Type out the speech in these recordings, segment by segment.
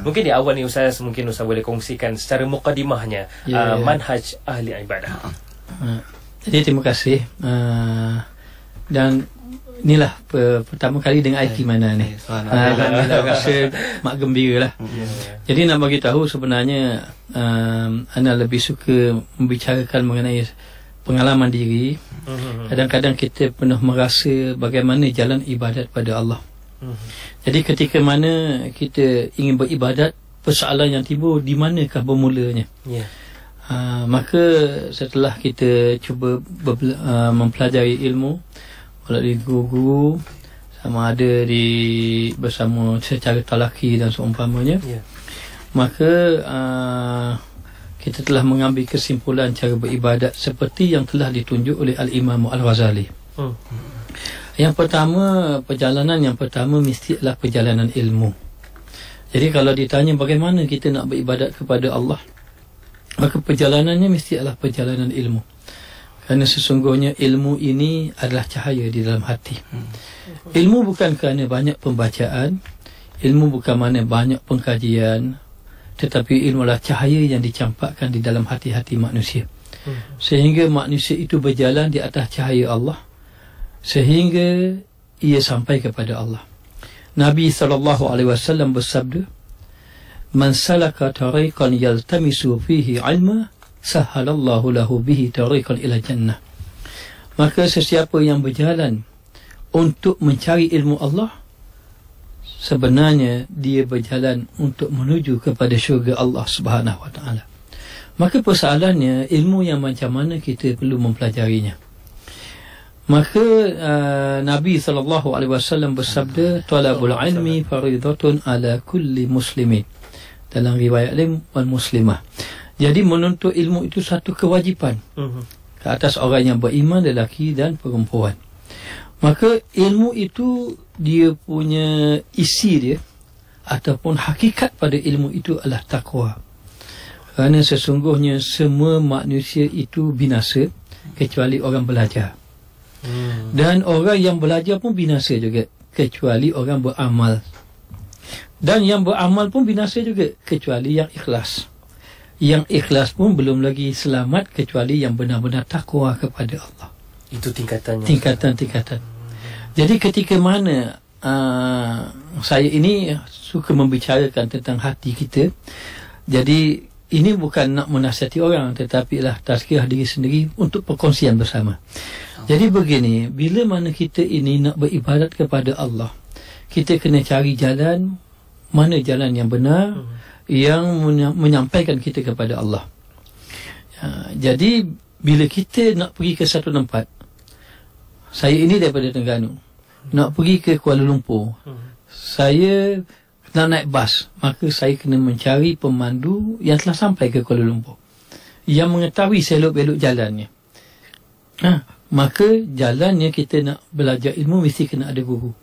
Hmm. Mungkin di awal ni Ustaz Mungkin Ustaz boleh kongsikan Secara mukadimahnya yeah. uh, ya, ya. Manhaj Ahli Ibadah uh-huh. Jadi terima kasih uh, Dan Inilah per, Pertama kali dengan IT ya, mana ni ha, kan, Saya Mak gembira lah Jadi nak bagi tahu Sebenarnya um, anda lebih suka Membicarakan mengenai Pengalaman diri hmm, hmm, Kadang-kadang kita penuh merasa Bagaimana jalan ibadat pada Allah Hmm. Jadi ketika mana kita ingin beribadat, persoalan yang timbul di manakah bermulanya? Yeah. Ya. Uh, maka setelah kita cuba ber- uh, ah, mempelajari ilmu oleh guru sama ada di bersama secara talaki dan seumpamanya, yeah. maka uh, kita telah mengambil kesimpulan cara beribadat seperti yang telah ditunjuk oleh Al-Imam Al-Ghazali. Hmm. Yang pertama, perjalanan yang pertama mesti adalah perjalanan ilmu. Jadi kalau ditanya bagaimana kita nak beribadat kepada Allah, maka perjalanannya mesti adalah perjalanan ilmu. Kerana sesungguhnya ilmu ini adalah cahaya di dalam hati. Hmm. Ilmu bukan kerana banyak pembacaan, ilmu bukan mana banyak pengkajian, tetapi ilmu adalah cahaya yang dicampakkan di dalam hati-hati manusia. Hmm. Sehingga manusia itu berjalan di atas cahaya Allah sehingga ia sampai kepada Allah. Nabi sallallahu alaihi wasallam bersabda, "Man salaka tariqan yaltamisu fihi 'ilma, sahhalallahu lahu bihi tariqan ila jannah." Maka sesiapa yang berjalan untuk mencari ilmu Allah, sebenarnya dia berjalan untuk menuju kepada syurga Allah Subhanahu wa taala. Maka persoalannya ilmu yang macam mana kita perlu mempelajarinya? Maka uh, Nabi sallallahu alaihi wasallam bersabda talabul ilmi faridatun ala kulli muslimin dalam riwayat lain wal muslimah. Jadi menuntut ilmu itu satu kewajipan. Mhm. Ke atas orang yang beriman lelaki dan perempuan. Maka ilmu itu dia punya isi dia ataupun hakikat pada ilmu itu adalah takwa. Kerana sesungguhnya semua manusia itu binasa kecuali orang belajar. Hmm. Dan orang yang belajar pun binasa juga kecuali orang beramal. Dan yang beramal pun binasa juga kecuali yang ikhlas. Yang ikhlas pun belum lagi selamat kecuali yang benar-benar takwa kepada Allah. Itu tingkatannya. Tingkatan-tingkatan. Jadi ketika mana uh, saya ini suka membicarakan tentang hati kita. Jadi ini bukan nak menasihati orang tetapi lah tazkiah diri sendiri untuk perkongsian bersama. Jadi begini, bila mana kita ini nak beribadat kepada Allah, kita kena cari jalan, mana jalan yang benar, hmm. yang menyampaikan kita kepada Allah. Ya, jadi, bila kita nak pergi ke satu tempat, saya ini daripada Terengganu, hmm. nak pergi ke Kuala Lumpur, hmm. saya nak naik bas, maka saya kena mencari pemandu yang telah sampai ke Kuala Lumpur, yang mengetahui selok-belok jalannya. Ha maka jalannya kita nak belajar ilmu mesti kena ada guru.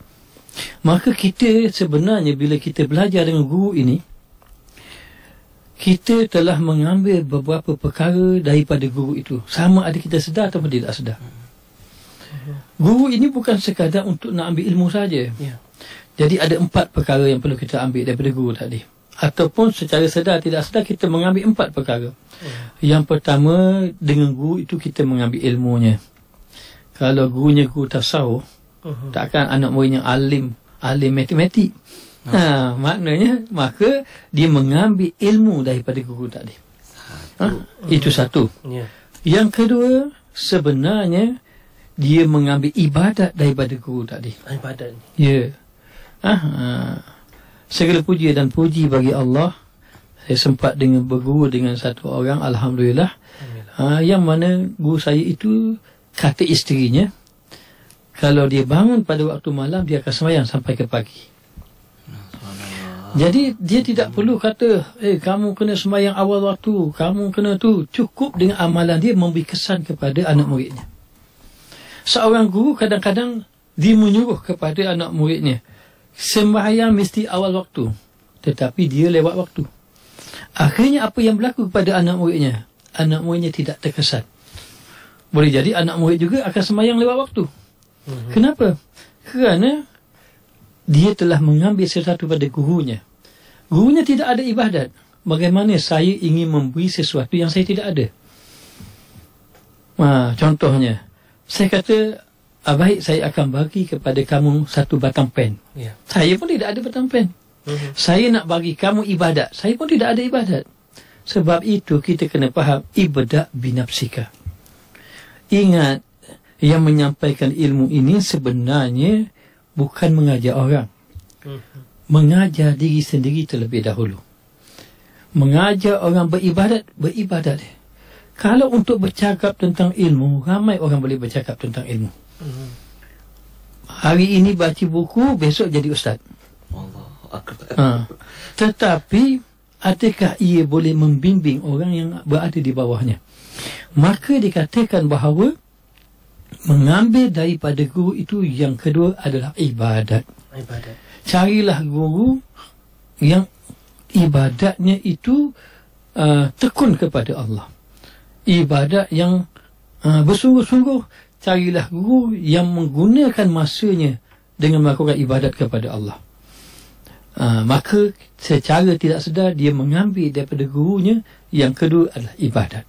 Maka kita sebenarnya bila kita belajar dengan guru ini, kita telah mengambil beberapa perkara daripada guru itu. Sama ada kita sedar atau tidak sedar. Guru ini bukan sekadar untuk nak ambil ilmu saja. Ya. Jadi ada empat perkara yang perlu kita ambil daripada guru tadi. Ataupun secara sedar tidak sedar kita mengambil empat perkara. Ya. Yang pertama dengan guru itu kita mengambil ilmunya kalau gurunya guru tasawuf uh-huh. takkan anak muridnya alim alim matematik ah. ha maknanya maka dia mengambil ilmu daripada guru tadi ha, uh-huh. itu satu yeah. yang kedua sebenarnya dia mengambil ibadat daripada guru tadi ah, ibadat ya yeah. Ha, ha, segala puji dan puji bagi Allah saya sempat dengan berguru dengan satu orang alhamdulillah, alhamdulillah. Ha, yang mana guru saya itu kata isterinya kalau dia bangun pada waktu malam dia akan semayang sampai ke pagi jadi dia tidak perlu kata eh kamu kena semayang awal waktu kamu kena tu cukup dengan amalan dia memberi kesan kepada anak muridnya seorang guru kadang-kadang dia menyuruh kepada anak muridnya sembahyang mesti awal waktu tetapi dia lewat waktu akhirnya apa yang berlaku kepada anak muridnya anak muridnya tidak terkesan boleh jadi anak murid juga akan semayang lewat waktu. Mm-hmm. Kenapa? Kerana dia telah mengambil sesuatu pada gurunya. Gurunya tidak ada ibadat. Bagaimana saya ingin memberi sesuatu yang saya tidak ada? Ha, contohnya, saya kata, ah, baik saya akan bagi kepada kamu satu batang pen. Yeah. Saya pun tidak ada batang pen. Mm-hmm. Saya nak bagi kamu ibadat. Saya pun tidak ada ibadat. Sebab itu kita kena faham ibadat binapsika. mm ingat yang menyampaikan ilmu ini sebenarnya bukan mengajar orang. Mhm. Mengajar diri sendiri terlebih dahulu. Mengajar orang beribadat, beribadat. Kalau untuk bercakap tentang ilmu, ramai orang boleh bercakap tentang ilmu. Mhm. Hari ini baca buku, besok jadi ustaz. Ha. Tetapi, adakah ia boleh membimbing orang yang berada di bawahnya? Hmm. Maka dikatakan bahawa mengambil daripada guru itu yang kedua adalah ibadat. Ibadat. Carilah guru yang ibadatnya itu uh, tekun kepada Allah. Ibadat yang uh, bersungguh-sungguh carilah guru yang menggunakan masanya dengan melakukan ibadat kepada Allah. Uh, maka secara tidak sedar dia mengambil daripada gurunya yang kedua adalah ibadat.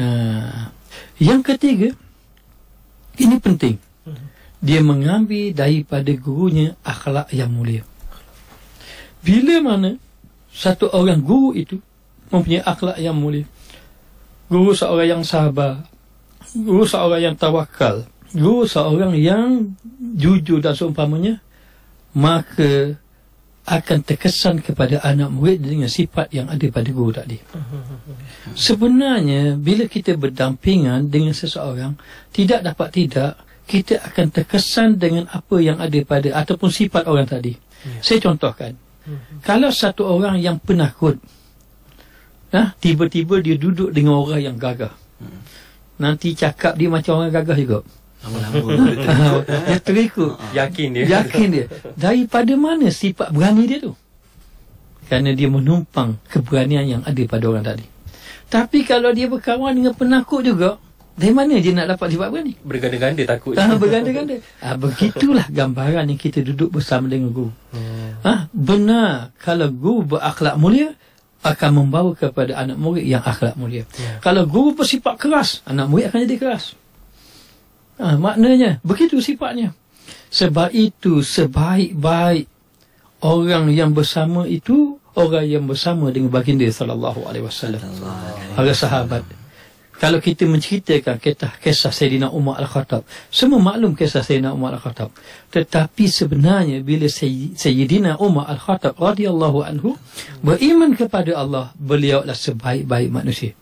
Uh, yang ketiga, ini penting. Dia mengambil daripada gurunya akhlak yang mulia. Bila mana satu orang guru itu mempunyai akhlak yang mulia. Guru seorang yang sabar. Guru seorang yang tawakal. Guru seorang yang jujur dan seumpamanya. Maka akan terkesan kepada anak murid dengan sifat yang ada pada guru tadi. Sebenarnya bila kita berdampingan dengan seseorang, tidak dapat tidak kita akan terkesan dengan apa yang ada pada ataupun sifat orang tadi. Ya. Saya contohkan. Kalau satu orang yang penakut, nah tiba-tiba dia duduk dengan orang yang gagah. Hmm. Nanti cakap dia macam orang gagah juga. Lama-lama Dia terikut Yakin dia Yakin dia Daripada mana sifat berani dia tu Kerana dia menumpang keberanian yang ada pada orang tadi Tapi kalau dia berkawan dengan penakut juga Dari mana dia nak dapat sifat berani Berganda-ganda takut Ah Berganda-ganda ha, Begitulah gambaran yang kita duduk bersama dengan guru hmm. Ah Benar Kalau guru berakhlak mulia akan membawa kepada anak murid yang akhlak mulia. Yeah. Kalau guru bersifat keras, anak murid akan jadi keras. Hmm. Ha, maknanya, begitu sifatnya. Sebab itu, sebaik-baik orang yang bersama itu, orang yang bersama dengan baginda sallallahu alaihi wasallam. sahabat. Kalau kita menceritakan kisah, kisah Sayyidina Umar Al-Khattab, semua maklum kisah Sayyidina Umar Al-Khattab. Tetapi sebenarnya bila Sayyidina Umar Al-Khattab radhiyallahu anhu beriman kepada Allah, beliau adalah sebaik-baik manusia.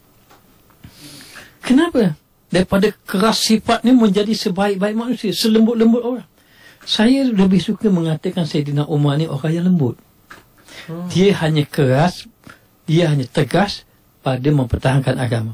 Kenapa? daripada keras sifat ni menjadi sebaik-baik manusia, selembut-lembut orang. Saya lebih suka mengatakan Sayyidina Umar ni orang yang lembut. Hmm. Dia hanya keras, dia hanya tegas pada mempertahankan agama.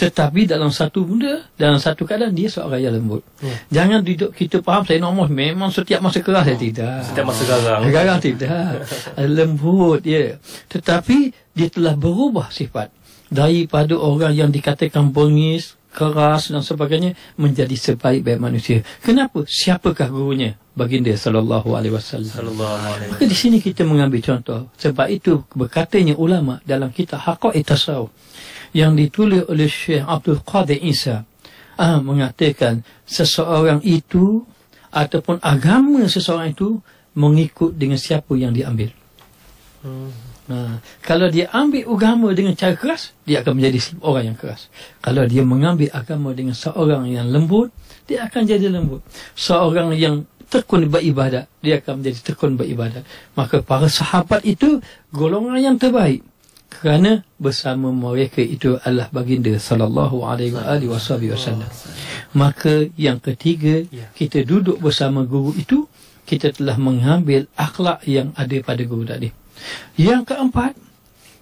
Tetapi dalam satu benda, dalam satu keadaan, dia seorang yang lembut. Yeah. Hmm. Jangan duduk kita faham, saya nak memang setiap masa keras, saya hmm. tidak. Setiap masa garang. Lah. Garang, tidak. lembut, ya. Yeah. Tetapi, dia telah berubah sifat. Daripada orang yang dikatakan bengis, keras dan sebagainya menjadi sebaik-baik manusia. Kenapa? Siapakah gurunya? Baginda sallallahu alaihi wasallam. Sallallahu alaihi. Maka di sini kita mengambil contoh. Sebab itu berkatanya ulama dalam kitab Haqa'i Tasawuf yang ditulis oleh Syekh Abdul Qadir Isa ah, mengatakan seseorang itu ataupun agama seseorang itu mengikut dengan siapa yang diambil. Hmm. Ha, kalau dia ambil agama dengan cara keras, dia akan menjadi orang yang keras. Kalau dia mengambil agama dengan seorang yang lembut, dia akan jadi lembut. Seorang yang tekun beribadat, dia akan menjadi tekun beribadat. Maka para sahabat itu golongan yang terbaik. Kerana bersama mereka itu Allah baginda sallallahu alaihi wa wasallam. Maka yang ketiga, ya. kita duduk bersama guru itu, kita telah mengambil akhlak yang ada pada guru tadi. Yang keempat,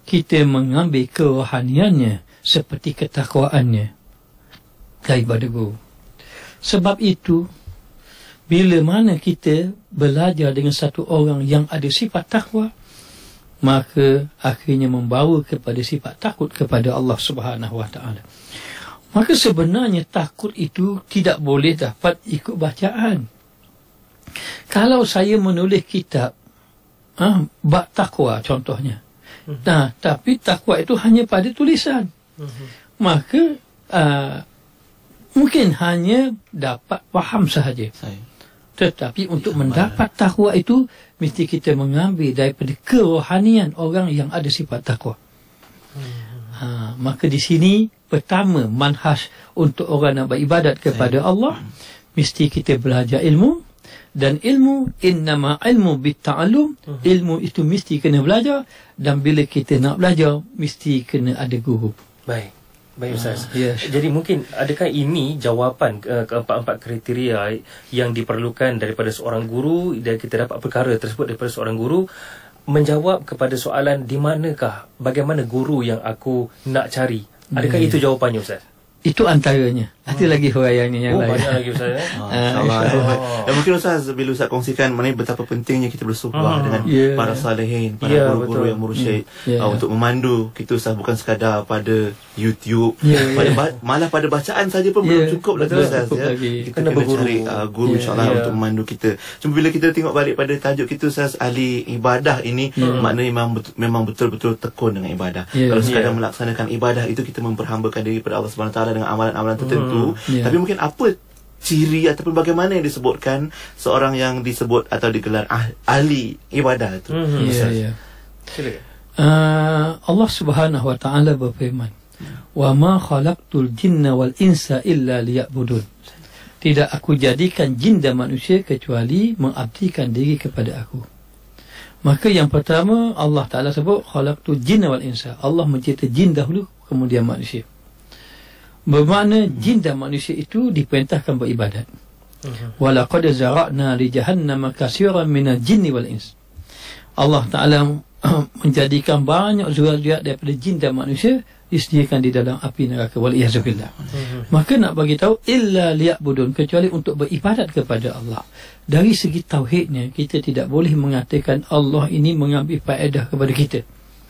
kita mengambil kerohaniannya seperti ketakwaannya daripada guru. Sebab itu, bila mana kita belajar dengan satu orang yang ada sifat takwa, maka akhirnya membawa kepada sifat takut kepada Allah Subhanahu Wa Taala. Maka sebenarnya takut itu tidak boleh dapat ikut bacaan. Kalau saya menulis kitab ah, bak takwa contohnya. Hmm. Nah, tapi takwa itu hanya pada tulisan. Hmm. Maka ah, mungkin hanya dapat faham sahaja. Saya. Tetapi untuk ya, mendapat takwa itu mesti kita mengambil daripada kerohanian orang yang ada sifat takwa. Hmm. Ha, maka di sini pertama manhaj untuk orang nak beribadat kepada Saya. Allah mesti kita belajar ilmu hmm dan ilmu innama ilmu bitta'allum mhm. ilmu itu mesti kena belajar dan bila kita nak belajar mesti kena ada guru baik baik ah, ustaz yes. jadi mungkin adakah ini jawapan uh, keempat-empat kriteria yang diperlukan daripada seorang guru dan kita dapat perkara tersebut daripada seorang guru menjawab kepada soalan di manakah bagaimana guru yang aku nak cari adakah yes. itu jawapannya ustaz itu antaranya ada hmm. lagi huraiannya yang oh, lain. Banyak lagi saya. Eh? Ah, uh, Dan mungkin Ustaz bila Ustaz kongsikan mana betapa pentingnya kita bersuhbah uh, ah. dengan yeah. para salehin, para yeah, guru-guru betul. yang mursyid yeah. Ya. Ya. uh, untuk memandu kita Ustaz bukan sekadar pada YouTube, yeah, ya. pada Ba- malah pada bacaan saja pun yeah. belum cukup lah Ustaz. Ya. Kita kena, kena cari uh, guru yeah, insyaAllah yeah. untuk memandu kita. Cuma bila kita tengok balik pada tajuk kita Ustaz Ali Ibadah ini, yeah. Hmm. maknanya memang, betul- betul tekun dengan ibadah. Yeah. Kalau sekadar yeah. melaksanakan ibadah itu kita memperhambakan diri kepada Allah SWT dengan amalan-amalan tertentu tu hmm. yeah. tapi mungkin apa ciri ataupun bagaimana yang disebutkan seorang yang disebut atau digelar ah, ahli ibadah tu. mm-hmm. yeah, yeah. uh, Allah Subhanahu wa taala berfirman wa ma khalaqtul jinna wal insa illa liya'budun tidak aku jadikan jin dan manusia kecuali mengabdikan diri kepada aku Maka yang pertama Allah Taala sebut khalaqtu jinna wal insa. Allah mencipta jin dahulu kemudian manusia. Hmm. Bermakna jin dan manusia itu diperintahkan beribadat. Mhm. Walaqad zara'na li jahannam kasiran min al-jinn wal ins. Allah Taala menjadikan banyak zuriat daripada jin dan manusia disediakan di dalam api neraka wal iazubillah. Mhm. Maka nak bagi tahu illa liya'budun kecuali untuk beribadat kepada Allah. Dari segi tauhidnya kita tidak boleh mengatakan Allah ini mengambil faedah kepada kita.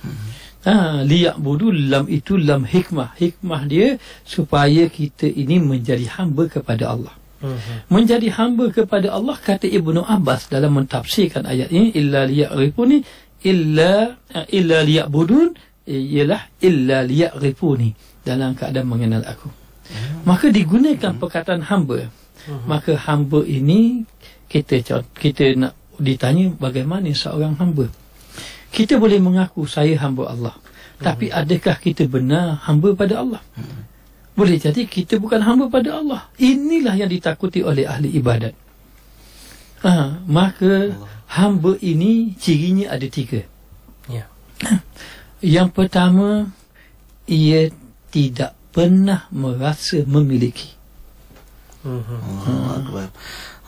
Mhm. Ha, liya'budu lam itu lam hikmah hikmah dia supaya kita ini menjadi hamba kepada Allah Mm-hmm. Menjadi hamba kepada Allah kata Ibnu Abbas dalam mentafsirkan ayat ini illa liya'rifuni illa ha, illa liya'budun ialah illa liya'rifuni dalam keadaan mengenal aku. Mm-hmm. Maka digunakan mm-hmm. perkataan hamba. Mm-hmm. Maka hamba ini kita kita nak ditanya bagaimana seorang hamba. Mm-hmm. Kita boleh mengaku saya hamba Allah. Tapi hmm. adakah kita benar hamba pada Allah? Hmm. Boleh jadi kita bukan hamba pada Allah. Inilah yang ditakuti oleh ahli ibadat. Ha, maka Allah. hamba ini cirinya ada tiga. Ya. Yang pertama, ia tidak pernah merasa memiliki. Hmm. Allah. Hmm.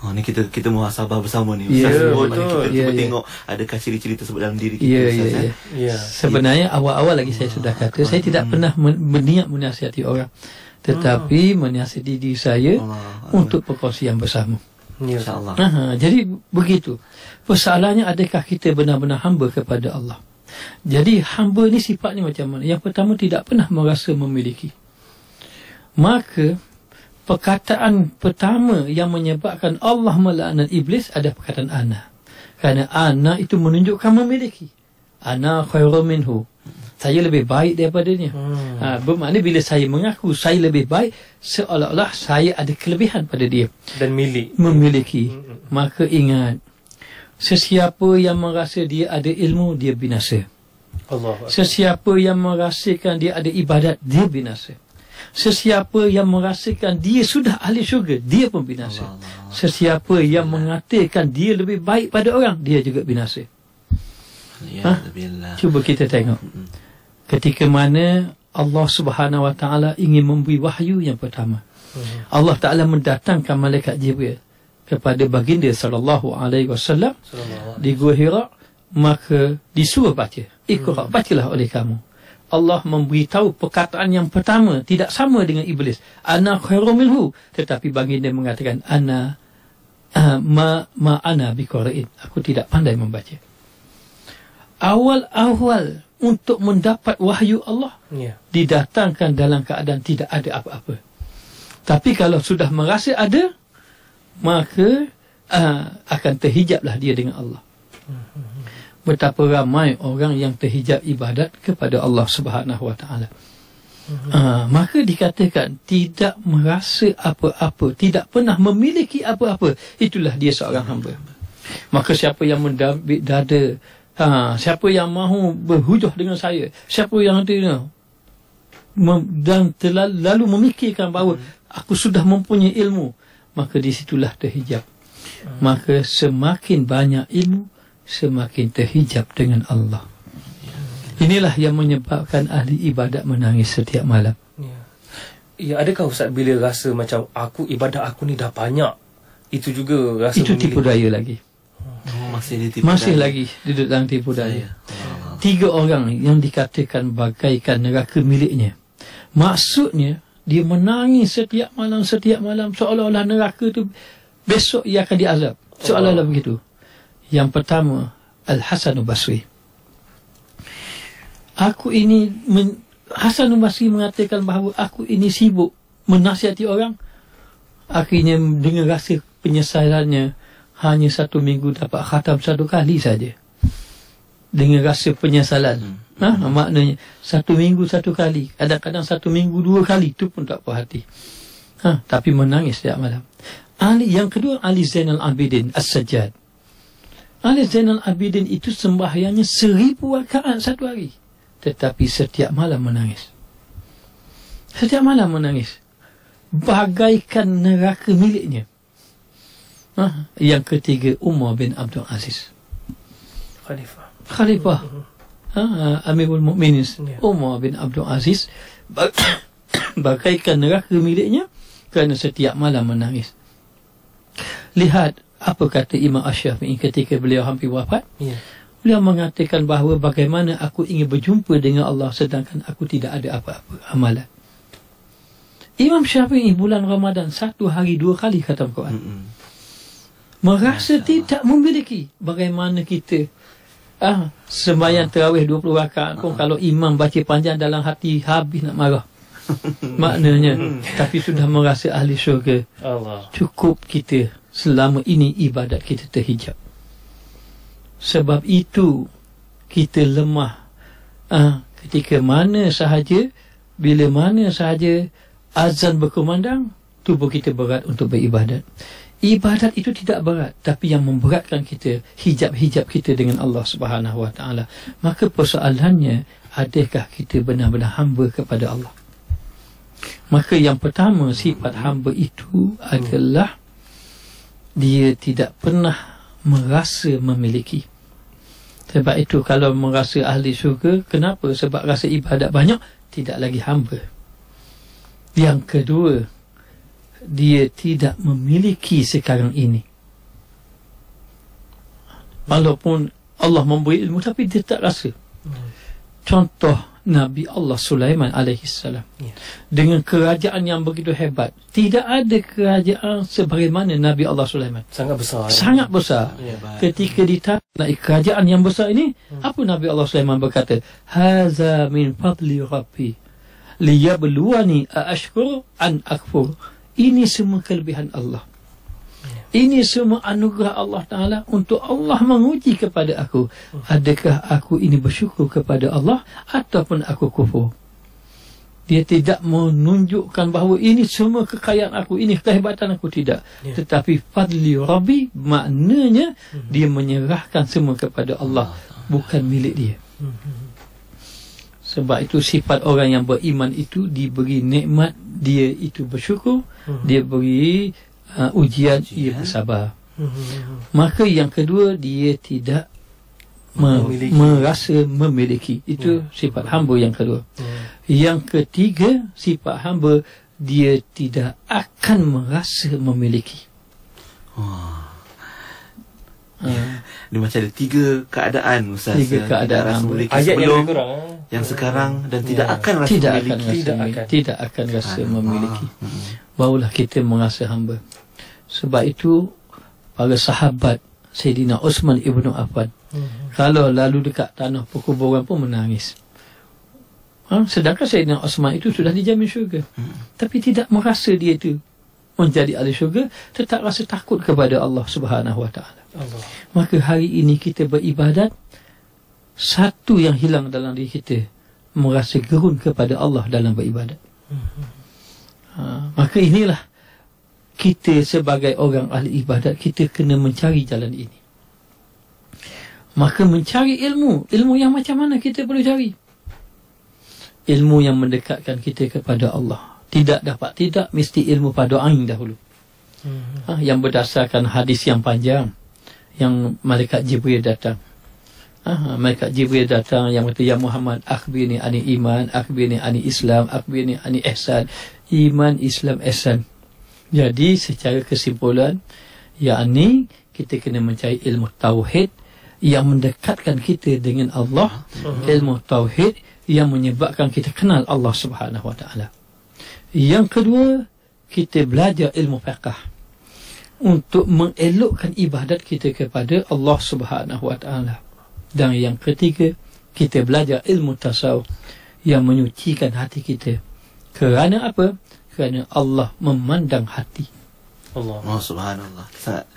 Oh, ni kita kita mau sabar bersama ni. Ya, Ustaz. Yeah, Kita cuba yeah, yeah. tengok adakah ciri cerita tersebut dalam diri kita. Yeah, Ustaz, yeah, ya, yeah. Yeah. Sebenarnya awal-awal lagi saya sudah kata, oh, saya tidak hmm. pernah berniat menasihati orang. Tetapi hmm. menasihati diri saya oh, untuk perkongsian bersama. InsyaAllah. Yeah. Jadi begitu. Persoalannya adakah kita benar-benar hamba kepada Allah. Jadi hamba ni sifatnya macam mana? Yang pertama tidak pernah merasa memiliki. Maka perkataan pertama yang menyebabkan Allah melaknat iblis adalah perkataan ana. Kerana ana itu menunjukkan memiliki. Ana khairu minhu. Saya lebih baik daripadanya. Hmm. Ha, bermakna bila saya mengaku saya lebih baik, seolah-olah saya ada kelebihan pada dia. Dan milik. Memiliki. Hmm. hmm, hmm. Maka ingat, sesiapa yang merasa dia ada ilmu, dia binasa. Allah. Sesiapa yang merasakan dia ada ibadat, dia binasa. Hmm. Sesiapa yang merasakan dia sudah ahli syurga, dia pun binasa. Allah Allah. Sesiapa yang mengatakan dia lebih baik pada orang, dia juga binasa. Ya ha? Cuba kita tengok. Ketika mana Allah Subhanahu Wa Taala ingin memberi wahyu yang pertama. Mm-hmm. Allah Taala mendatangkan malaikat Jibril kepada baginda sallallahu alaihi wasallam di Gua Hira maka disuruh baca. ikut Ikra, mm. bacalah oleh kamu. Allah memberitahu perkataan yang pertama tidak sama dengan iblis. Ana khairu minhu. Tetapi baginda mengatakan ana uh, ma ma ana bi Aku tidak pandai membaca. Awal-awal untuk mendapat wahyu Allah yeah. didatangkan dalam keadaan tidak ada apa-apa. Tapi kalau sudah merasa ada maka uh, akan terhijablah dia dengan Allah. Mm-hmm betapa ramai orang yang terhijab ibadat kepada Allah Subhanahu Wa Taala. Mhm. Ah, maka dikatakan tidak merasa apa-apa, tidak pernah memiliki apa-apa, itulah dia seorang hamba. Maka siapa yang mendabik dada, ha, siapa yang mahu berhujuh dengan saya, siapa yang tidak mem, dan telal, lalu memikirkan bahawa mhm. aku sudah mempunyai ilmu, maka di situlah terhijab. Mhm. Maka semakin banyak ilmu, semakin terhijab dengan Allah. Inilah yang menyebabkan ahli ibadat menangis setiap malam. Ya. ya, adakah Ustaz bila rasa macam aku ibadat aku ni dah banyak? Itu juga rasa Itu memilih. tipu daya lagi. Oh, masih tipu Masih daya. lagi duduk dalam tipu daya. Saya. Tiga orang yang dikatakan bagaikan neraka miliknya. Maksudnya, dia menangis setiap malam, setiap malam. Seolah-olah neraka tu besok ia akan diazab. Seolah-olah begitu. Yang pertama Al Hasan Basri. Aku ini men, Hasan Basri mengatakan bahawa aku ini sibuk menasihati orang. Akhirnya dengan rasa penyesalannya hanya satu minggu dapat khatam satu kali saja. Dengan rasa penyesalan. Hmm. Ha, maknanya satu minggu satu kali. Kadang-kadang satu minggu dua kali. Itu pun tak puas hati. Ha, tapi menangis setiap malam. Ali, yang kedua Ali Zainal Abidin As-Sajjad. Ali Zainal Abidin itu sembahyangnya seribu rakaat satu hari. Tetapi setiap malam menangis. Setiap malam menangis. Bagaikan neraka miliknya. Ha? Yang ketiga, Umar bin Abdul Aziz. Khalifah. Khalifah. Mm-hmm. Ha? Amirul Mu'minin. Yeah. Umar bin Abdul Aziz. Bagaikan neraka miliknya. Kerana setiap malam menangis. Lihat apa kata Imam Ash-Syafi'i ketika beliau hampir wafat? Ya. Beliau mengatakan bahawa bagaimana aku ingin berjumpa dengan Allah sedangkan aku tidak ada apa-apa amalan. Imam Syafi'i bulan Ramadan satu hari dua kali kata Al-Quran. Mm-hmm. Merasa tidak memiliki bagaimana kita ah sembahyang terawih 20 rakaat pun kalau imam baca panjang dalam hati habis nak marah. Maknanya tapi sudah merasa ahli syurga. Allah. Cukup kita selama ini ibadat kita terhijab. Sebab itu kita lemah ha, ketika mana sahaja, bila mana sahaja azan berkumandang, tubuh kita berat untuk beribadat. Ibadat itu tidak berat tapi yang memberatkan kita hijab-hijab kita dengan Allah Subhanahu Wa Taala. Maka persoalannya adakah kita benar-benar hamba kepada Allah? Maka yang pertama sifat hamba itu adalah dia tidak pernah merasa memiliki. Sebab itu kalau merasa ahli syurga, kenapa? Sebab rasa ibadat banyak, tidak lagi hamba. Yang kedua, dia tidak memiliki sekarang ini. Walaupun Allah memberi ilmu, tapi dia tak rasa. Hmm. Contoh, Nabi Allah Sulaiman alaihissalam yeah. dengan kerajaan yang begitu hebat. Tidak ada kerajaan sebagaimana Nabi Allah Sulaiman. Sangat besar. Ya. Sangat ya. besar. Yeah, Ketika ditanya kerajaan yang besar ini, hmm. apa Nabi Allah Sulaiman berkata? Haza min fadli rabbi liyabluwani aashkur an akfur. Ini semua kelebihan Allah. Ini semua anugerah Allah Ta'ala untuk Allah menguji kepada aku. Adakah aku ini bersyukur kepada Allah ataupun aku kufur? Dia tidak menunjukkan bahawa ini semua kekayaan aku, ini kehebatan aku. Tidak. Yeah. Tetapi Fadli Rabi maknanya hmm dia menyerahkan semua kepada Allah. Allah bukan milik dia. hmm Sebab itu sifat orang yang beriman itu diberi nikmat, dia itu bersyukur, hmm dia beri uh, ah, ujian, ujian ia bersabar. Hmm. Maka yang kedua dia tidak memiliki. merasa memiliki. Itu hmm. sifat hamba yang kedua. Hmm. Yang ketiga sifat hamba dia tidak akan merasa memiliki. Ya, ah. ini macam ada tiga keadaan Ustaz. Tiga keadaan rasa memiliki ayat yang kurang. Eh. Yang sekarang dan ya. tidak akan rasa tidak memiliki. Akan rasa tidak, Akan. tidak akan rasa memiliki. Barulah kita merasa hamba. Sebab itu para sahabat Sayyidina Osman Ibnu Affan hmm. kalau lalu dekat tanah perkuburan pun menangis. Ha? Sedangkan Sayyidina Osman itu sudah dijamin syurga. Hmm. Tapi tidak merasa dia itu menjadi ahli syurga tetap rasa takut kepada Allah Subhanahu Wa Taala. Maka hari ini kita beribadat satu yang hilang dalam diri kita merasa gerun kepada Allah dalam beribadat. Mhm. Ha, maka inilah kita sebagai orang ahli ibadat kita kena mencari jalan ini maka mencari ilmu ilmu yang macam mana kita perlu cari ilmu yang mendekatkan kita kepada Allah tidak dapat tidak mesti ilmu pada ain dahulu hmm. ha, yang berdasarkan hadis yang panjang yang malaikat jibril datang Ah, ha, mereka Jibril datang yang kata Ya Muhammad, akhbirni ani iman, akhbirni ani islam, akhbirni ani ihsan Iman, islam, ihsan jadi secara kesimpulan yakni kita kena mencari ilmu tauhid yang mendekatkan kita dengan Allah, uh-huh. ilmu tauhid yang menyebabkan kita kenal Allah Subhanahu Wa Taala. Yang kedua, kita belajar ilmu fiqh untuk mengelokkan ibadat kita kepada Allah Subhanahu Wa Taala. Dan yang ketiga, kita belajar ilmu tasawuf yang menyucikan hati kita. Kerana apa? kerana Allah memandang hati. Allah. Oh, subhanallah. Sangat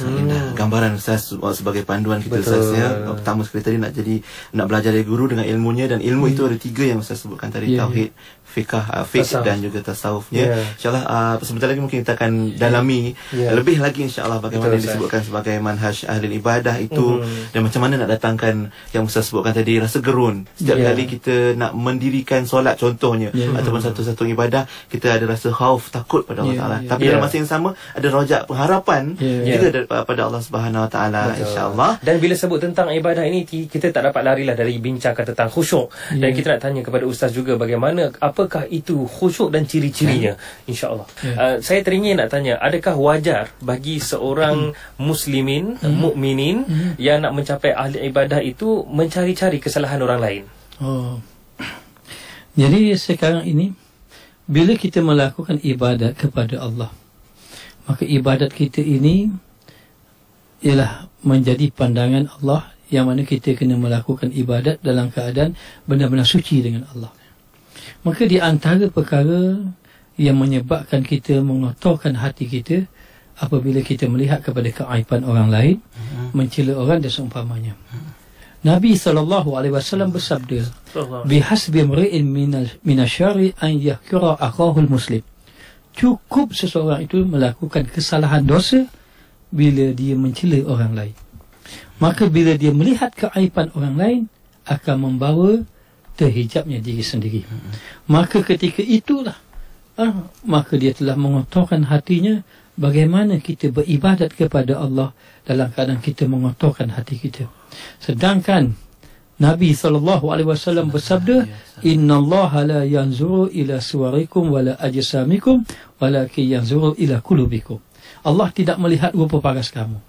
hmm. gambaran saya sebagai panduan kita Betul. Ya. Ustaz Pertama sekali tadi nak jadi nak belajar dari guru dengan ilmunya dan ilmu hmm. itu ada tiga yang saya sebutkan tadi yeah, ya. tauhid, yeah fikah uh, ah, fiqh dan juga tasawufnya. Yeah. Insyaallah uh, sebentar lagi mungkin kita akan dalami yeah. lebih lagi insyaallah bagaimana yang disebutkan sebagai manhaj ahli ibadah itu mm-hmm. dan macam mana nak datangkan yang Ustaz sebutkan tadi rasa gerun setiap yeah. kali kita nak mendirikan solat contohnya yeah. ataupun satu-satu ibadah kita ada rasa khauf takut pada Allah yeah. Taala. Ya. Tapi yeah. dalam ya. masa yang sama ada rojak pengharapan yeah. juga yeah. daripada Allah Subhanahu Wa Taala insyaallah. Dan bila sebut tentang ibadah ini kita tak dapat larilah dari bincangkan tentang khusyuk yeah. dan ya. kita nak tanya kepada ustaz juga bagaimana apa apakah itu khusyuk dan ciri-cirinya hmm. insyaallah yeah. uh, saya teringin nak tanya adakah wajar bagi seorang hmm. muslimin hmm. mukminin hmm. yang nak mencapai ahli ibadah itu mencari-cari kesalahan orang lain oh jadi sekarang ini bila kita melakukan ibadat kepada Allah maka ibadat kita ini ialah menjadi pandangan Allah yang mana kita kena melakukan ibadat dalam keadaan benar-benar suci dengan Allah. Maka di antara perkara yang menyebabkan kita mengotorkan hati kita apabila kita melihat kepada keaiban orang lain, hmm. mencela orang dan seumpamanya. Hmm. Nabi sallallahu alaihi wasallam bersabda, "Bihasbi mri'in min asyari an yahkira akahu muslim Cukup seseorang itu melakukan kesalahan dosa bila dia mencela orang lain. Maka bila dia melihat keaiban orang lain akan membawa terhijabnya diri sendiri. Maka ketika itulah, ah, maka dia telah mengotorkan hatinya bagaimana kita beribadat kepada Allah dalam keadaan kita mengotorkan hati kita. Sedangkan Nabi sallallahu alaihi wasallam bersabda ya, innallaha ya, ya. la yanzuru ila suwarikum wala ajsamikum walakin yanzuru ila qulubikum. Allah tidak melihat rupa paras kamu.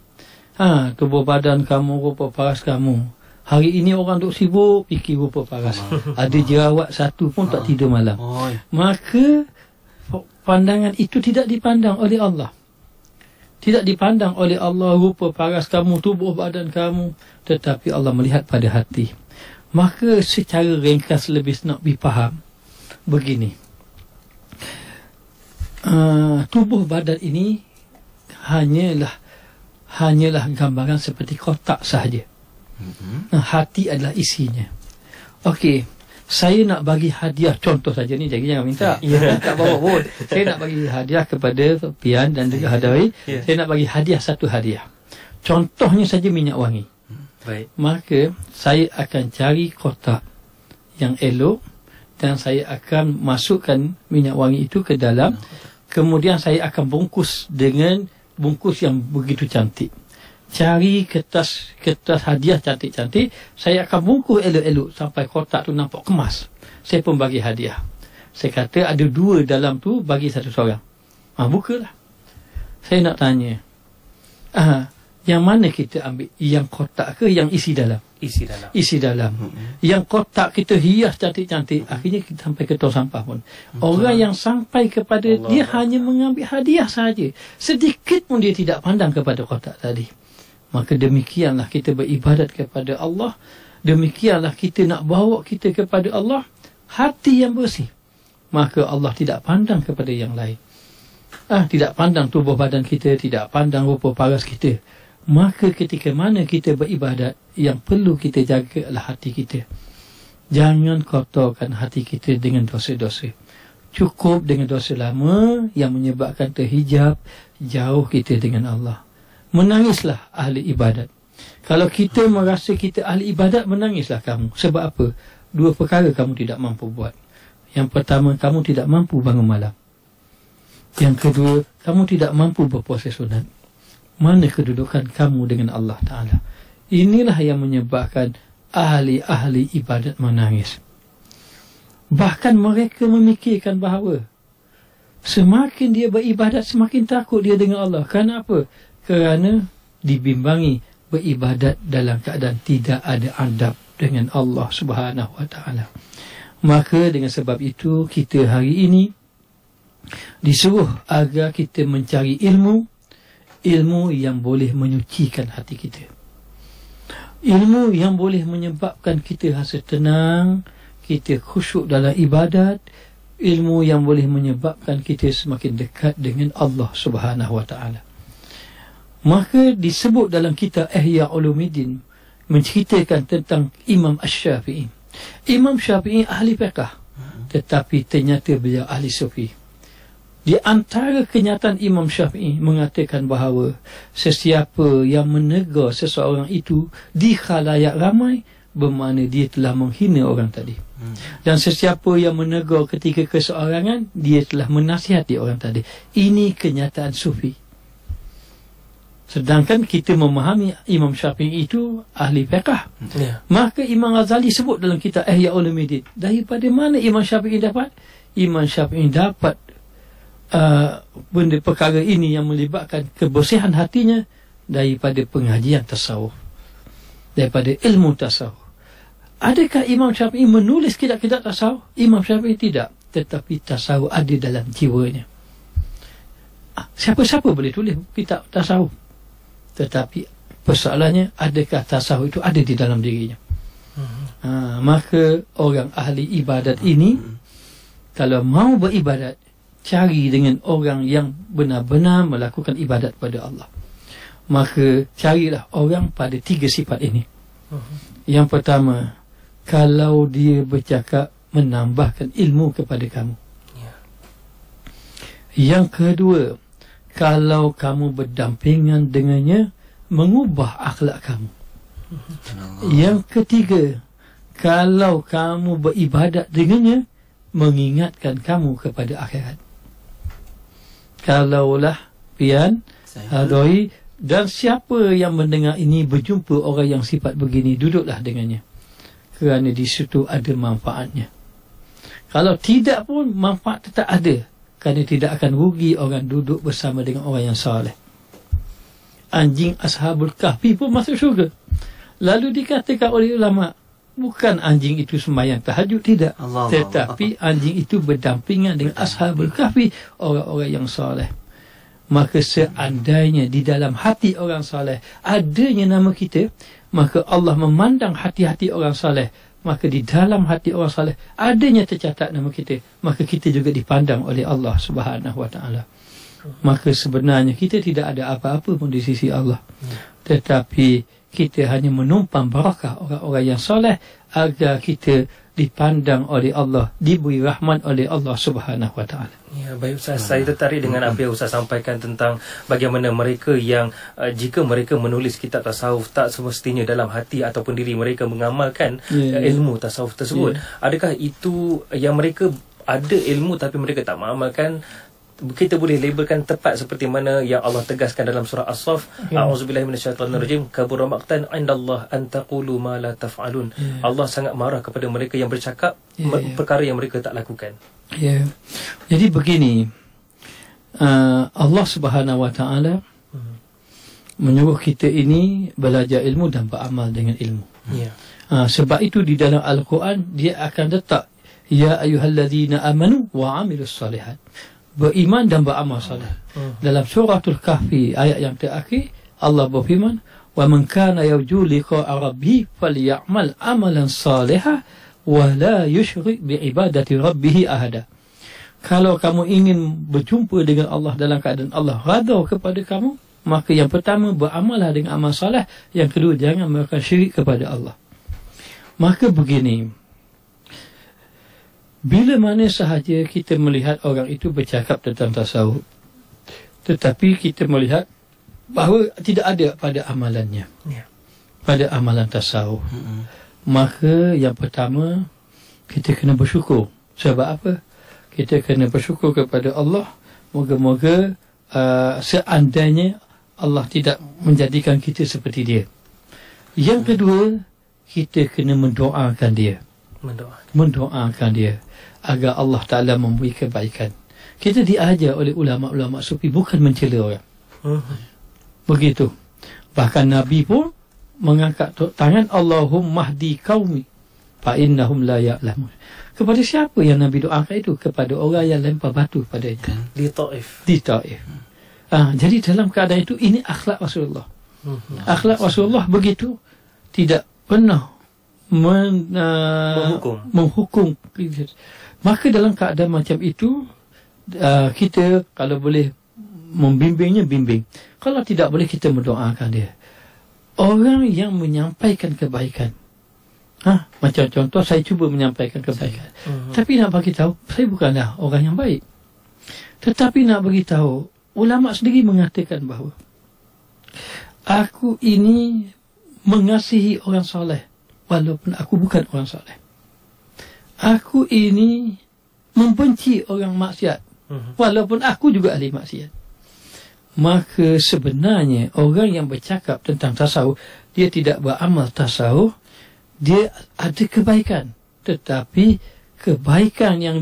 Ha, tubuh badan kamu, rupa paras kamu. Hari ini orang duk sibuk, fikir berapa paras. Ada jerawat satu pun tak ah. tidur malam. Maka, pandangan itu tidak dipandang oleh Allah. Tidak dipandang oleh Allah rupa paras kamu, tubuh badan kamu. Tetapi Allah melihat pada hati. Maka secara ringkas lebih nak dipaham. Begini. Uh, tubuh badan ini hanyalah hanyalah gambaran seperti kotak sahaja. Hmm. Nah, mm-hmm. hati adalah isinya. Okey, saya nak bagi hadiah contoh saja ni jadi jangan minta. Ya, tak bawa pun. Saya nak bagi hadiah kepada Pian dan juga Hadawi. Ya. Saya nak bagi hadiah satu hadiah. Contohnya saja minyak wangi. Baik. Maka saya akan cari kotak yang elok dan saya akan masukkan minyak wangi itu ke dalam. Kemudian saya akan bungkus dengan bungkus yang begitu cantik cari kertas-kertas hadiah cantik-cantik. Saya akan bungkus elok-elok sampai kotak tu nampak kemas. Saya pun bagi hadiah. Saya kata ada dua dalam tu bagi satu seorang. Ha, bukalah. Saya nak tanya. Ha, yang mana kita ambil? Yang kotak ke yang isi dalam? Isi dalam. Isi dalam. Hmm. Yang kotak kita hias cantik-cantik. Hmm. Akhirnya kita sampai ke tong sampah pun. Hmm. Orang yang sampai kepada Allah dia Allah. hanya mengambil hadiah saja. Sedikit pun dia tidak pandang kepada kotak tadi. Hmm. Maka demikianlah kita beribadat kepada Allah. Demikianlah kita nak bawa kita kepada Allah. Hati yang bersih. Maka Allah tidak pandang kepada yang lain. Ah, tidak pandang tubuh badan kita. Tidak pandang rupa paras kita. Maka ketika mana kita beribadat, yang perlu kita jaga adalah hati kita. Jangan kotorkan hati kita dengan dosa-dosa. Cukup dengan dosa lama yang menyebabkan terhijab jauh kita dengan Allah menangislah ahli ibadat. Kalau kita merasa kita ahli ibadat, menangislah kamu. Sebab apa? Dua perkara kamu tidak mampu buat. Yang pertama, kamu tidak mampu bangun malam. Yang kedua, kamu tidak mampu berpuasa sunat. Mana kedudukan kamu dengan Allah Ta'ala? Inilah yang menyebabkan ahli-ahli ibadat menangis. Bahkan mereka memikirkan bahawa semakin dia beribadat, semakin takut dia dengan Allah. Kenapa? kerana dibimbangi beribadat dalam keadaan tidak ada adab dengan Allah Subhanahu Wa Taala. Maka dengan sebab itu kita hari ini disuruh agar kita mencari ilmu ilmu yang boleh menyucikan hati kita. Ilmu yang boleh menyebabkan kita rasa tenang, kita khusyuk dalam ibadat, ilmu yang boleh menyebabkan kita semakin dekat dengan Allah Subhanahu Wa Taala. Maka disebut dalam kitab Ihya Ulumuddin menceritakan tentang Imam Asy-Syafi'i. Imam Syafi'i ahli pekah, hmm. tetapi ternyata beliau ahli sufi. Di antara kenyataan Imam Syafi'i mengatakan bahawa sesiapa yang menegur seseorang itu di khalayak ramai bermakna dia telah menghina orang tadi. Hmm. Dan sesiapa yang menegur ketika keseorangan dia telah menasihati orang tadi. Ini kenyataan sufi. Sedangkan kita memahami Imam Syafi'i itu ahli fiqah. Hmm. Ya. Maka Imam Ghazali sebut dalam kitab Ihya Ulumuddin, daripada mana Imam Syafi'i dapat? Imam Syafi'i dapat uh, benda perkara ini yang melibatkan kebersihan hatinya daripada pengajian tasawuf. Daripada ilmu tasawuf. Adakah Imam Syafi'i menulis kitab-kitab tasawuf? Imam Syafi'i tidak, tetapi tasawuf ada dalam jiwanya. Ah, siapa-siapa boleh tulis kitab tasawuf? Tetapi persoalannya adakah tasawuf itu ada di dalam dirinya? Ha, maka orang ahli ibadat ini kalau mau beribadat cari dengan orang yang benar-benar melakukan ibadat pada Allah. Maka carilah orang pada tiga sifat ini. Mhm. Yang pertama, kalau dia bercakap menambahkan ilmu kepada kamu. Ya. Yang kedua, kalau kamu berdampingan dengannya mengubah akhlak kamu. Yang ketiga, kalau kamu beribadat dengannya mengingatkan kamu kepada akhirat. Kalaulah pian adoi ah, dan siapa yang mendengar ini berjumpa orang yang sifat begini duduklah dengannya. Kerana di situ ada manfaatnya. Kalau tidak pun manfaat tetap ada kerana tidak akan rugi orang duduk bersama dengan orang yang soleh. Anjing ashabul kahfi pun masuk syurga. Lalu dikatakan oleh ulama, bukan anjing itu semayang tahajud tidak, Allah tetapi Allah. anjing itu berdampingan dengan ashabul kahfi orang-orang yang soleh. Maka seandainya di dalam hati orang soleh adanya nama kita, maka Allah memandang hati-hati orang soleh maka di dalam hati orang saleh adanya tercatat nama kita maka kita juga dipandang oleh Allah Subhanahu Wa Taala maka sebenarnya kita tidak ada apa-apa pun di sisi Allah tetapi kita hanya menumpang barakah orang-orang yang soleh agar kita dipandang oleh Allah, diberi rahmat oleh Allah Subhanahu Wa Taala. Ya, baik Ustaz. Ha. Saya tertarik dengan apa yang Ustaz sampaikan tentang bagaimana mereka yang uh, jika mereka menulis kitab tasawuf tak semestinya dalam hati ataupun diri mereka mengamalkan yeah, ya, uh, ya. ilmu tasawuf tersebut. Yeah. Adakah itu yang mereka ada ilmu tapi mereka tak mengamalkan? kita boleh labelkan tepat seperti mana yang Allah tegaskan dalam surah As-Saff ya. auzubillahi yeah. minasyaitonirrajim kabura maqtan indallah an taqulu ma la tafalun yeah. Allah sangat marah kepada mereka yang bercakap yeah, ya, yeah. perkara yang mereka tak lakukan ya yeah. jadi begini uh, Allah Subhanahu wa taala hmm. menyuruh kita ini belajar ilmu dan beramal dengan ilmu yeah. uh, sebab itu di dalam al-Quran dia akan letak ya ayyuhallazina amanu wa amilus salihat beriman dan beramal saleh. Hmm. Dalam suratul Kahfi ayat yang terakhir Allah berfirman wa man kana yarju liqa rabbi falyamal amalan saliha wa la yushrik bi ibadati rabbih ahada. Kalau kamu ingin berjumpa dengan Allah dalam keadaan Allah radha kepada kamu maka yang pertama beramallah dengan amal saleh yang kedua jangan melakukan syirik kepada Allah. Maka begini bila mana sahaja kita melihat orang itu bercakap tentang tasawuf tetapi kita melihat bahawa tidak ada pada amalannya. Ya. Pada amalan tasawuf. Hmm. Maka yang pertama kita kena bersyukur. Sebab apa? Kita kena bersyukur kepada Allah. Moga-moga uh, seandainya Allah tidak menjadikan kita seperti dia. Yang kedua, kita kena mendoakan dia. Mendoakan, mendoakan dia agar Allah Ta'ala memberi kebaikan. Kita diajar oleh ulama-ulama sufi bukan mencela orang. Begitu. Bahkan Nabi pun mengangkat tangan Allahumma hdi kaumi, fa innahum la ya'lamun. Kepada siapa yang Nabi doakan itu? Kepada orang yang lempar batu pada dia. Di Taif. Di Taif. ha, jadi dalam keadaan itu ini akhlak Rasulullah. Hmm. Akhlak Rasulullah begitu tidak pernah men, uh, menghukum. menghukum. Maka dalam keadaan macam itu uh, kita kalau boleh membimbingnya bimbing. Kalau tidak boleh kita mendoakan dia. Orang yang menyampaikan kebaikan. Ha, macam contoh saya cuba menyampaikan kebaikan. Uh-huh. Tapi nak bagi tahu saya bukanlah orang yang baik. Tetapi nak bagi tahu ulama sendiri mengatakan bahawa aku ini mengasihi orang soleh walaupun aku bukan orang soleh aku ini membenci orang maksiat mhm. walaupun aku juga ahli maksiat maka sebenarnya orang yang bercakap tentang tasawuf dia tidak beramal tasawuf dia ada kebaikan tetapi kebaikan yang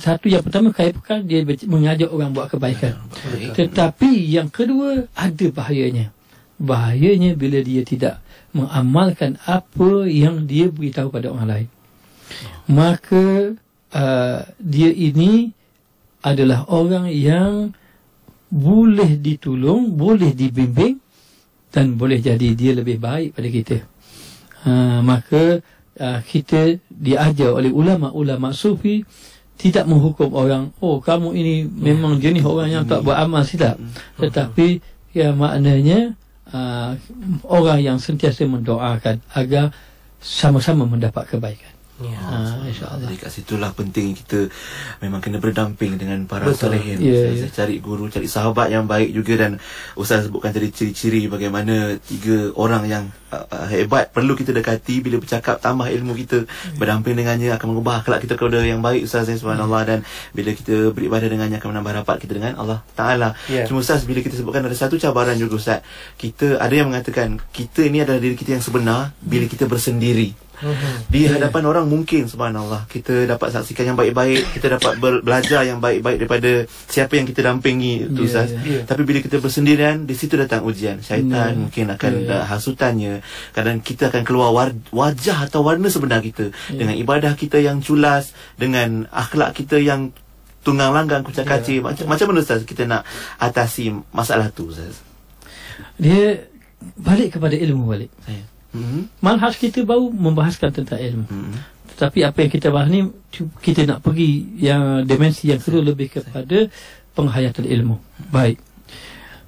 satu yang pertama kaitkan dia mengajak orang buat kebaikan ya, tetapi yang kedua ada bahayanya bahayanya bila dia tidak mengamalkan apa yang dia beritahu pada orang lain maka uh, dia ini adalah orang yang boleh ditolong, boleh dibimbing dan boleh jadi dia lebih baik pada kita. Uh, maka uh, kita diajar oleh ulama-ulama sufi tidak menghukum orang, oh kamu ini memang ya. jenis orang yang tak hmm. beramal tidak. Hmm. Tetapi ya maknanya uh, orang yang sentiasa mendoakan agar sama-sama mendapat kebaikan. Ya, ha, Jadi kat situlah penting kita memang kena berdamping dengan para solehin. Yeah, yeah. cari guru, cari sahabat yang baik juga dan ustaz sebutkan tadi ciri-ciri bagaimana tiga orang yang uh, hebat perlu kita dekati bila bercakap tambah ilmu kita yeah. Hmm. berdamping dengannya akan mengubah Kalau kita kepada yang baik ustaz ya, subhanallah yeah. Hmm. dan bila kita beribadah dengannya akan menambah rapat kita dengan Allah Taala. Yeah. Cuma ustaz bila kita sebutkan ada satu cabaran juga ustaz. Kita ada yang mengatakan kita ini adalah diri kita yang sebenar bila hmm. kita bersendiri. Mhm. Di hadapan yeah. orang mungkin subhanallah kita dapat saksikan yang baik-baik, kita dapat be- belajar yang baik-baik daripada siapa yang kita dampingi tu yeah, yeah. Tapi bila kita bersendirian, di situ datang ujian. Syaitan yeah. mungkin akan yeah. Ya, ya. hasutannya. Kadang kita akan keluar war- wajah atau warna sebenar kita yeah. dengan ibadah kita yang culas, dengan akhlak kita yang tunggang langgang kucak-kacir. Ya. Yeah. Macam macam mana ustaz kita nak atasi masalah tu ustaz? Dia balik kepada ilmu balik. Yeah. -hmm. Manhaj kita baru membahaskan tentang ilmu. Mm -hmm. Tetapi apa yang kita bahas ni kita nak pergi yang dimensi yang kedua lebih kepada penghayatan ilmu. Mm -hmm. Baik.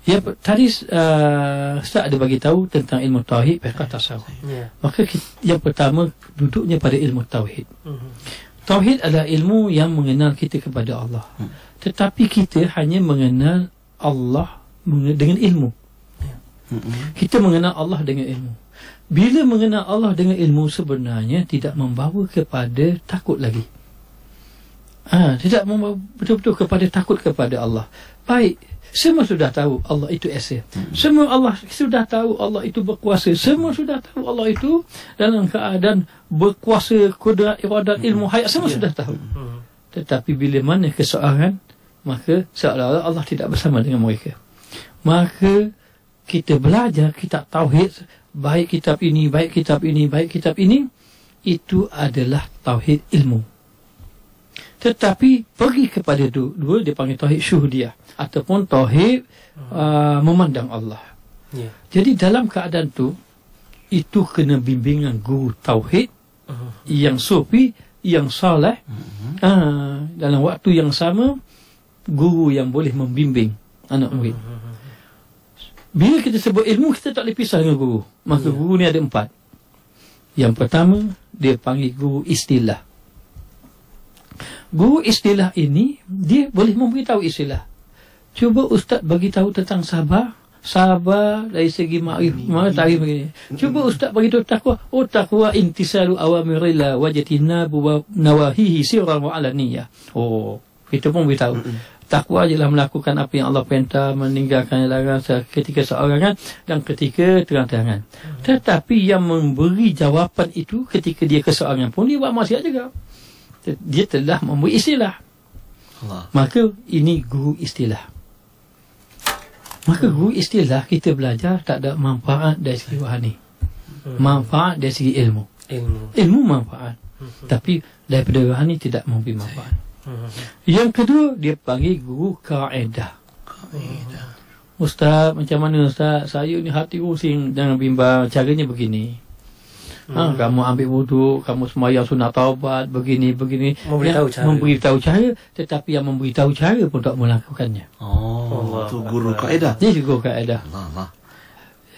Ya tadi uh, Ustaz ada bagi tahu tentang ilmu tauhid fiqh tasawuf. Yeah. Maka yang pertama duduknya pada ilmu tauhid. Mm -hmm. Tauhid adalah ilmu yang mengenal kita kepada Allah. Mm Tetapi kita hanya mengenal Allah dengan ilmu. Yeah. Mm -hmm. Kita mengenal Allah dengan ilmu. Bila mengenal Allah dengan ilmu sebenarnya tidak membawa kepada takut lagi. Ha, tidak membawa betul-betul kepada takut kepada Allah. Baik, semua sudah tahu Allah itu esa. Hmm. Semua Allah sudah tahu Allah itu berkuasa. Semua sudah tahu Allah itu dalam keadaan berkuasa, kudrat, iradat, ilmu, hmm. hayat. Semua ya. sudah tahu. Hmm. Tetapi bila mana kesoalan, maka seolah-olah Allah tidak bersama dengan mereka. Maka kita belajar kita tauhid baik kitab ini, baik kitab ini, baik kitab ini, itu adalah tauhid ilmu. Tetapi pergi kepada dua, dua dia panggil tauhid syuhudiyah ataupun tauhid hmm. uh, memandang Allah. Yeah. Jadi dalam keadaan tu itu kena bimbingan guru tauhid uh yang sufi yang soleh uh uh, dalam waktu yang sama guru yang boleh membimbing anak murid. uh bila kita sebut ilmu, kita tak boleh pisah dengan guru. Maksud yeah. guru ni ada empat. Yang pertama, dia panggil guru istilah. Guru istilah ini, dia boleh memberitahu istilah. Cuba Ustaz bagi tahu tentang sabar. Sabar dari segi makrif, hmm. mana tadi begini. Cuba hmm. ustaz bagi tahu takwa. Oh takwa intisalu awamirillah wajatina buwa nawahihi sirran wa Oh, kita pun beritahu. tahu. Hmm takwa ialah melakukan apa yang Allah perintah meninggalkan larangan ketika seorang kan, dan ketika terang-terangan hmm. tetapi yang memberi jawapan itu ketika dia keseorangan pun dia buat maksiat juga dia telah memberi istilah Allah. maka ini guru istilah maka hmm. guru istilah kita belajar tak ada manfaat dari segi wahani hmm. manfaat dari segi ilmu ilmu, ilmu manfaat tapi daripada rohani tidak memberi manfaat. Mhm. Yang kedua dia panggil guru kaedah. Kaedah. Ustaz, macam mana ustaz? Saya ni hati pusing dengan bimbang caranya begini. Ha, hmm. kamu ambil wuduk, kamu sembahyang sunat taubat, begini begini. Memberitahu cara. Memberitahu cara, tetapi yang memberitahu cara pun tak melakukannya. Oh, oh itu guru kaedah. Ini guru kaedah. Allah. Lah.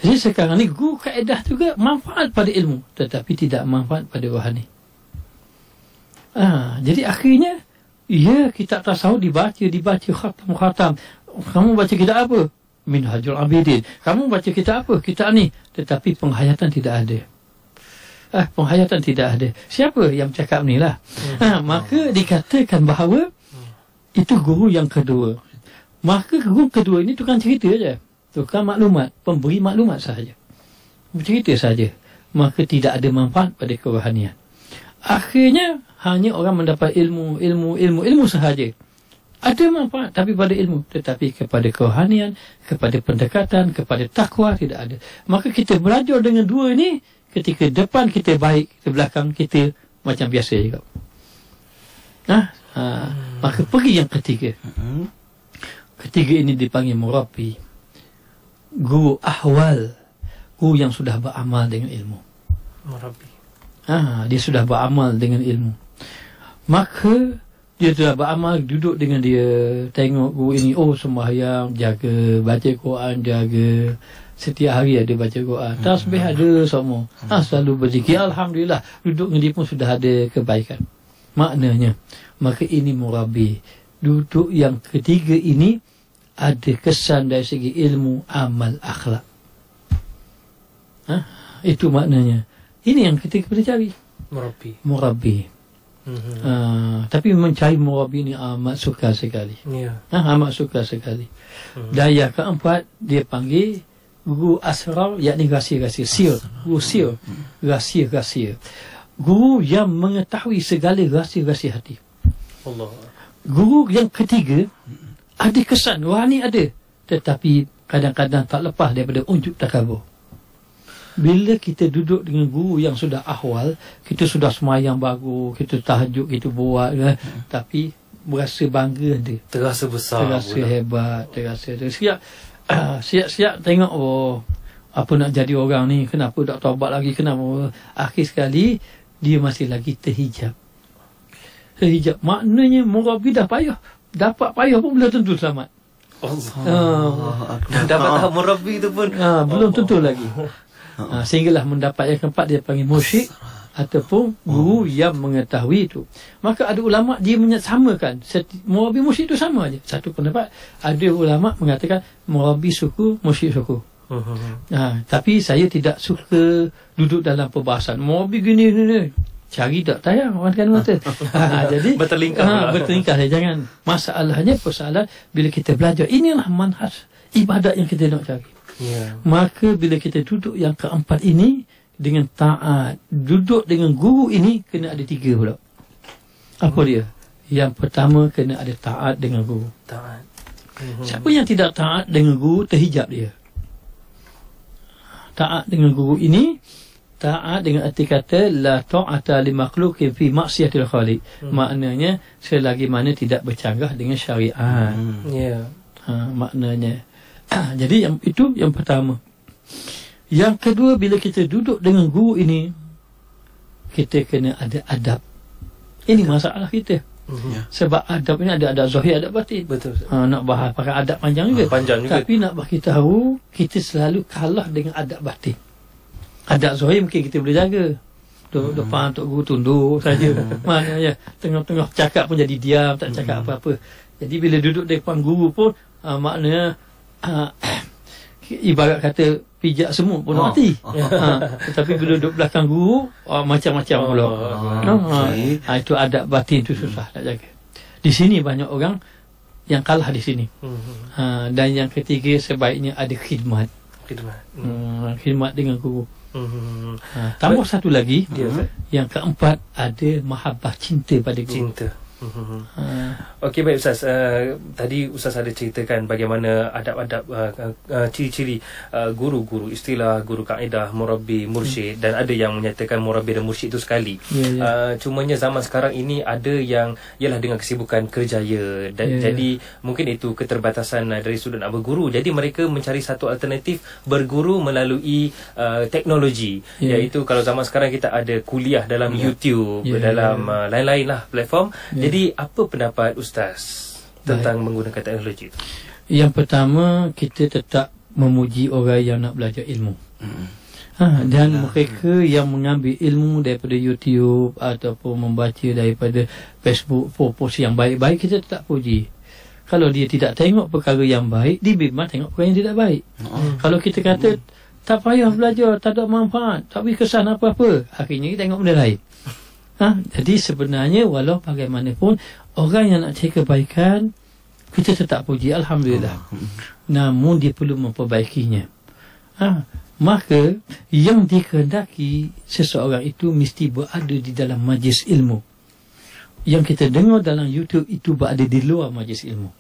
Jadi sekarang ni guru kaedah juga manfaat pada ilmu, tetapi tidak manfaat pada rohani. Ah, ha, jadi akhirnya Ya, tak tasawuf dibaca, dibaca khatam-khatam. Kamu baca kita apa? Min Hajul Abidin. Kamu baca kita apa? Kita ni. Tetapi penghayatan tidak ada. Ah, penghayatan tidak ada. Siapa yang cakap ni lah? Hmm. Ah, maka dikatakan bahawa itu guru yang kedua. Maka guru kedua ini tukang cerita saja. Tukang maklumat. Pemberi maklumat sahaja. Bercerita saja. Maka tidak ada manfaat pada kerohanian akhirnya hanya orang mendapat ilmu, ilmu, ilmu, ilmu sahaja. Ada manfaat tapi pada ilmu. Tetapi kepada kerohanian, kepada pendekatan, kepada takwa tidak ada. Maka kita belajar dengan dua ini ketika depan kita baik, ke belakang kita macam biasa juga. Nah, ha? ha. Hmm. Maka pergi yang ketiga. Hmm. Ketiga ini dipanggil murabi. Guru ahwal. Guru yang sudah beramal dengan ilmu. Murabi ha, dia sudah beramal dengan ilmu maka dia sudah beramal duduk dengan dia tengok guru oh, ini oh sembahyang jaga baca Quran jaga setiap hari ada baca Quran hmm. tasbih ada semua ha, hmm. selalu berzikir Alhamdulillah duduk dengan dia pun sudah ada kebaikan maknanya maka ini murabi duduk yang ketiga ini ada kesan dari segi ilmu amal akhlak ha? itu maknanya ini yang kita kita cari. Murabi. Murabi. Mm-hmm. Uh, tapi mencari murabi ni amat suka sekali. Ya. Yeah. Ha, amat suka sekali. Mm-hmm. Dan yang keempat, dia panggil guru asrar, yakni rahsia-rahsia. Sir. Guru sir. Mm-hmm. Rahsia-rahsia. Guru yang mengetahui segala rahsia-rahsia hati. Allah. Guru yang ketiga, ada kesan. Wah, ini ada. Tetapi kadang-kadang tak lepas daripada unjuk takabur bila kita duduk dengan guru yang sudah ahwal, kita sudah semayang bagus, kita tahajud, kita buat. Eh, hmm. Tapi berasa bangga dia. Terasa besar. Terasa pula. hebat. Terasa. terasa. Siap, siap-siap tengok oh apa nak jadi orang ni kenapa tak taubat lagi kenapa akhir sekali dia masih lagi terhijab terhijab maknanya murabi dah payah dapat payah pun belum tentu selamat Oh, uh, Allah. Ah. dapat tahap murabi tu pun uh, belum tentu lagi Uh, sehinggalah mendapat yang keempat dia panggil musyik ataupun guru oh. yang mengetahui itu. Maka ada ulama dia menyamakan seti- murabi musyik itu sama aja. Satu pendapat ada ulama mengatakan murabi suku musyik suku. Ha, tapi saya tidak suka duduk dalam perbahasan. Mau begini ni ni. Cari tak tayang orang kan mata. Ha, jadi bertelingkah. Ha, bertelingkah lah. jangan. Masalahnya persoalan bila kita belajar inilah manhaj ibadat yang kita nak cari. Ya. Maka bila kita duduk yang keempat ini dengan taat, duduk dengan guru ini kena ada tiga pula. Apa hmm. dia? Yang pertama kena ada taat dengan guru. Taat. hmm mhm. Siapa yang tidak taat dengan guru terhijab dia. Taat dengan guru ini taat dengan erti kata la ta'ata li makhluqin fi ma'siyatil khaliq. Hmm. Maknanya selagi mana tidak bercanggah dengan syariat. Hmm. Ya. Yeah. Ha, maknanya. Jadi yang itu yang pertama. Yang kedua bila kita duduk dengan guru ini kita kena ada adab. Ini masalah kita. Mhm. Ya. Sebab adab ini ada adab zahir, ada batin. Betul. Ha, nak bahas pakai adab panjang juga. Ha, panjang juga. Tapi nak bagi tahu kita selalu kalah dengan adab batin. Adab zahir mungkin kita boleh jaga. Tu hmm. depan tok guru tunduk saja. Mana ya. Tengah-tengah cakap pun jadi diam, tak cakap hmm. apa-apa. Jadi bila duduk depan guru pun uh, maknanya uh, ibarat kata pijak semua pun oh. mati. ha. Tetapi bila duduk belakang guru, uh, macam-macam pula. Oh. No? Ha. Ha, itu adab batin itu susah hmm. nak jaga. Di sini banyak orang yang kalah di sini. Hmm. Ha, dan yang ketiga sebaiknya ada khidmat. Khidmat. Hmm. Khidmat dengan guru. Hmm. Ha, tambah satu lagi. Yeah, yang keempat, ada mahabbah cinta pada guru. Cinta. Uh-huh. Mm-hmm. Okey baik Ustaz uh, Tadi Ustaz ada ceritakan bagaimana Adab-adab uh, uh, ciri-ciri uh, Guru-guru istilah guru kaedah Murabi, mursyid hmm. dan ada yang Menyatakan murabi dan mursyid itu sekali yeah, yeah. Uh, Cumanya zaman sekarang ini ada yang Ialah dengan kesibukan kerjaya dan yeah, ya. Jadi mungkin itu keterbatasan uh, Dari sudut atau guru jadi mereka Mencari satu alternatif berguru Melalui uh, teknologi yeah. Iaitu kalau zaman sekarang kita ada kuliah Dalam yeah. YouTube yeah, ya, dalam yeah. Uh, lain-lain lah platform yeah. Jadi apa pendapat ustaz tentang Baik. menggunakan teknologi? itu? Yang pertama kita tetap memuji orang yang nak belajar ilmu. Hmm. Ha, dan hmm. mereka yang mengambil ilmu daripada YouTube ataupun membaca daripada Facebook post yang baik-baik kita tetap puji. Kalau dia tidak tengok perkara yang baik, dia memang tengok perkara yang tidak baik. Hmm. Kalau kita kata tak payah belajar, tak ada manfaat, tak beri kesan apa-apa, akhirnya kita tengok benda lain. Ha? Hmm. Jadi sebenarnya walau bagaimanapun orang yang nak cari kebaikan kita tetap puji alhamdulillah. Oh, hmm. Namun dia perlu memperbaikinya. Ha? Maka yang dikehendaki seseorang itu mesti berada di dalam majlis ilmu. Yang kita dengar dalam YouTube itu berada di luar majlis ilmu.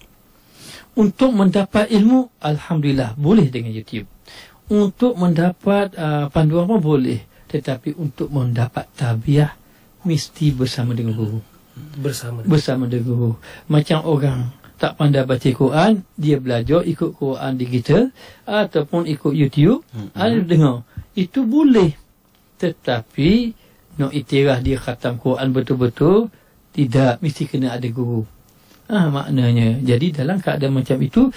Untuk mendapat ilmu, Alhamdulillah, boleh dengan YouTube. Untuk mendapat uh, panduan pun boleh. Tetapi untuk mendapat tabiah, mesti bersama dengan guru. Bersama. Bersama dengan guru. Macam orang tak pandai baca Quran, dia belajar ikut Quran digital ataupun ikut YouTube, mm-hmm. ada dengar. Itu boleh. Tetapi nak itirah dia khatam Quran betul-betul tidak mesti kena ada guru. Ah ha, maknanya. Jadi dalam keadaan macam itu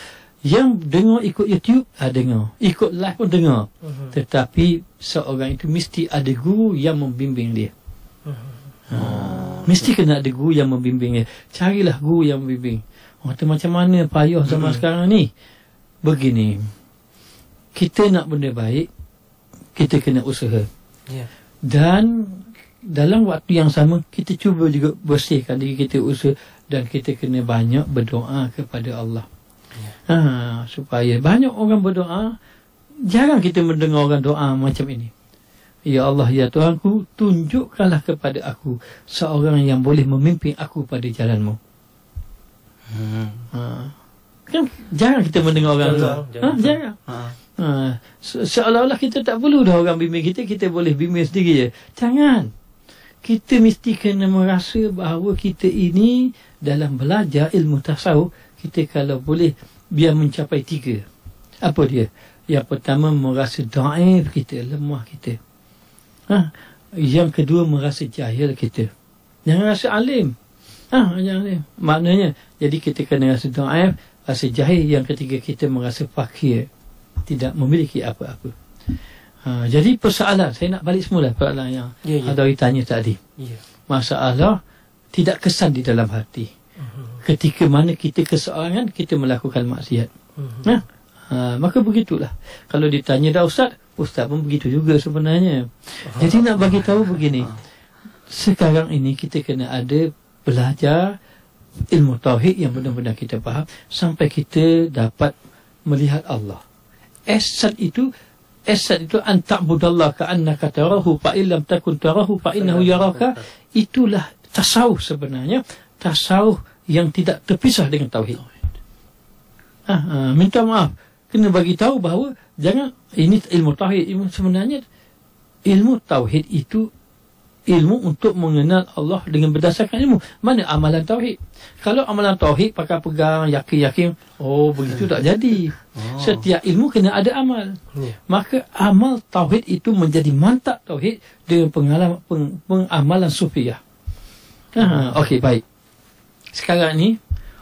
yang dengar ikut YouTube, ada ah, ha, dengar. Ikut live pun dengar. Mm-hmm. Tetapi seorang itu mesti ada guru yang membimbing dia. mm Ha. Mesti kena ada guru yang membimbingnya. Carilah guru yang membimbing. Oh, macam mana payah zaman hmm. sekarang ni? Begini. Kita nak benda baik, kita kena usaha. Yeah. Dan dalam waktu yang sama, kita cuba juga bersihkan diri kita usaha dan kita kena banyak berdoa kepada Allah. Yeah. Ha, supaya banyak orang berdoa, jarang kita mendengar orang doa macam ini. Hmm. Ya Allah, Ya Tuhanku, tunjukkanlah kepada aku seorang yang boleh memimpin aku pada jalanmu. Hmm. Ha. Kan jarang kita mendengar orang jangan, tu. Jangan. Ha, jarang. Ha. Ha. Se Seolah-olah kita tak perlu dah orang bimbing kita, kita boleh bimbing sendiri je. Jangan. Kita mesti kena merasa bahawa kita ini dalam belajar ilmu tasawuf, kita kalau boleh biar mencapai tiga. Apa dia? Yang pertama, merasa daif kita, lemah Kita. Ha? Yang kedua merasa jahil kita. Jangan rasa alim. Ha, jangan alim. Maknanya, jadi kita kena rasa do'af, rasa jahil. Yang ketiga kita merasa fakir. Tidak memiliki apa-apa. Ha, jadi persoalan, saya nak balik semula persoalan yang ya, ya. Adawi tanya tadi. Ya. Masalah tidak kesan di dalam hati. Uh mhm. -huh. Ketika mana kita keseorangan, kita melakukan maksiat. Uh mhm. -huh. ha? Ha, maka begitulah. Kalau ditanya dah Ustaz, Ustaz pun begitu juga sebenarnya. Jadi nak bagi tahu begini. Ah. Sekarang ini kita kena ada belajar ilmu tauhid yang benar-benar kita faham sampai kita dapat melihat Allah. Esat itu esat itu antak ta'budallah ka annaka tarahu fa illam takun tarahu fa innahu yaraka itulah tasawuf sebenarnya tasawuf yang tidak terpisah dengan tauhid. Ah, ah, minta maaf kena bagi tahu bahawa jangan ini ilmu tauhid ilmu sebenarnya ilmu tauhid itu ilmu untuk mengenal Allah dengan berdasarkan ilmu. Mana amalan tauhid? Kalau amalan tauhid pakai pegang yakin-yakin, oh begitu tak jadi. Oh. Setiap ilmu kena ada amal. Yeah. Maka amal tauhid itu menjadi mantap tauhid dengan pengalaman peng, pengamalan sufiah. Ha, okey baik. Sekarang ni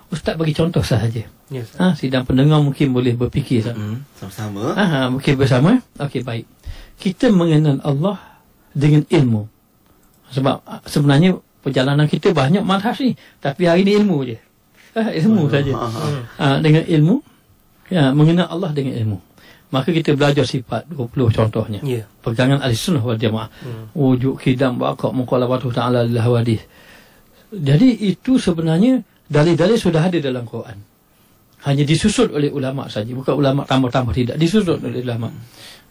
ustaz bagi contoh sahaja. Yes. Ha, sidang pendengar mungkin boleh berfikir sama. Hmm, sama-sama. Ha, ha mungkin bersama. Eh? Okey, baik. Kita mengenal Allah dengan ilmu. Sebab ah, sebenarnya perjalanan kita banyak madhas ni. Tapi hari ni ilmu je. Ha, ilmu oh, saja. Ha, ha. ha, dengan ilmu. Ya, mengenal Allah dengan ilmu. Maka kita belajar sifat 20 contohnya. Yeah. Pegangan al-sunnah wal jamaah. Hmm. Wujud kidam bakak muqalabatu ta'ala lillahi wadih. Jadi itu sebenarnya dalil-dalil sudah ada dalam Quran hanya disusun oleh ulama saja bukan ulama tambah-tambah tidak disusun oleh ulama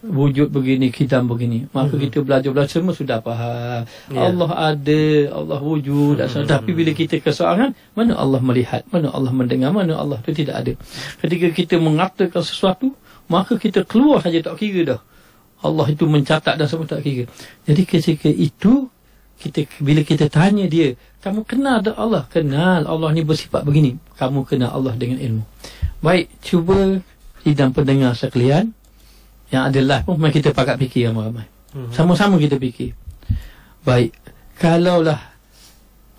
wujud begini hitam begini maka mm -hmm. kita belajar-belajar semua sudah faham yeah. Allah ada Allah wujud mm -hmm. tapi bila kita kesoalan mana Allah melihat mana Allah mendengar mana Allah itu tidak ada ketika kita mengatakan sesuatu maka kita keluar saja tak kira dah Allah itu mencatat dan semua tak kira jadi ketika itu kita bila kita tanya dia kamu kenal tak Allah? Kenal Allah ni bersifat begini. Kamu kenal Allah dengan ilmu. Baik, cuba hidang pendengar sekalian. Yang ada live pun, mari kita pakat fikir ramai-ramai. Hmm. Sama-sama kita fikir. Baik, kalaulah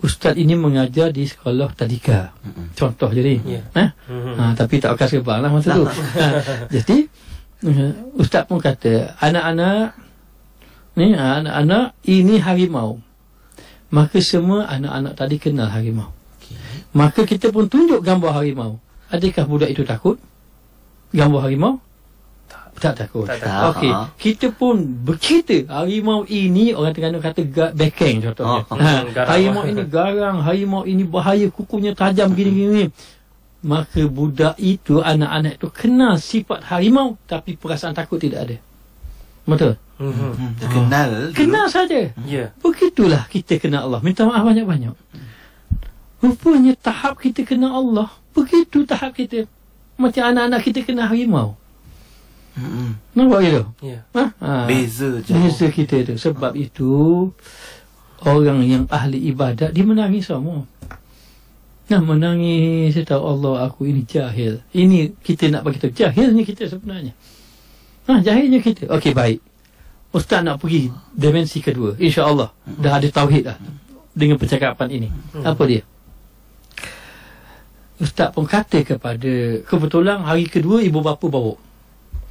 ustaz ini mengajar di sekolah tadika. Hmm. Contoh jadi. Yeah. Eh? Hmm. Ha, tapi tak akan sebar lah masa tu. ha, jadi, ustaz pun kata, anak-anak, ni ha, anak-anak ini harimau. mau maka semua anak-anak tadi kenal harimau. Maka kita pun tunjuk gambar harimau. Adakah budak itu takut? Gambar harimau? Tak takut. Tak, Okey, ha. kita pun berkita harimau ini orang Terengganu kata bekeng contohnya. Oh, ha, harimau ini garang, harimau ini bahaya, kukunya tajam hmm. gini-gini. Maka budak itu, anak-anak itu kenal sifat harimau tapi perasaan takut tidak ada. Betul? Mm-hmm. Kenal. mm Kenal saja. Yeah. Begitulah kita kenal Allah. Minta maaf banyak-banyak. Rupanya tahap kita kenal Allah. Begitu tahap kita. Macam anak-anak kita kenal harimau. Mm-hmm. Nampak gitu? Yeah. Ha? Ha. Beza je. Beza kita tu. Sebab mm itu, orang yang ahli ibadat, dia menangis semua. Nah, menangis, saya tahu Allah aku ini jahil. Ini kita nak bagi tahu jahilnya kita sebenarnya. Nah, jahilnya kita. Okey, baik ustaz nak pergi dimensi kedua insyaallah dah ada tauhid dah dengan percakapan ini hmm. apa dia ustaz pun kata kepada kebetulan hari kedua ibu bapa bawa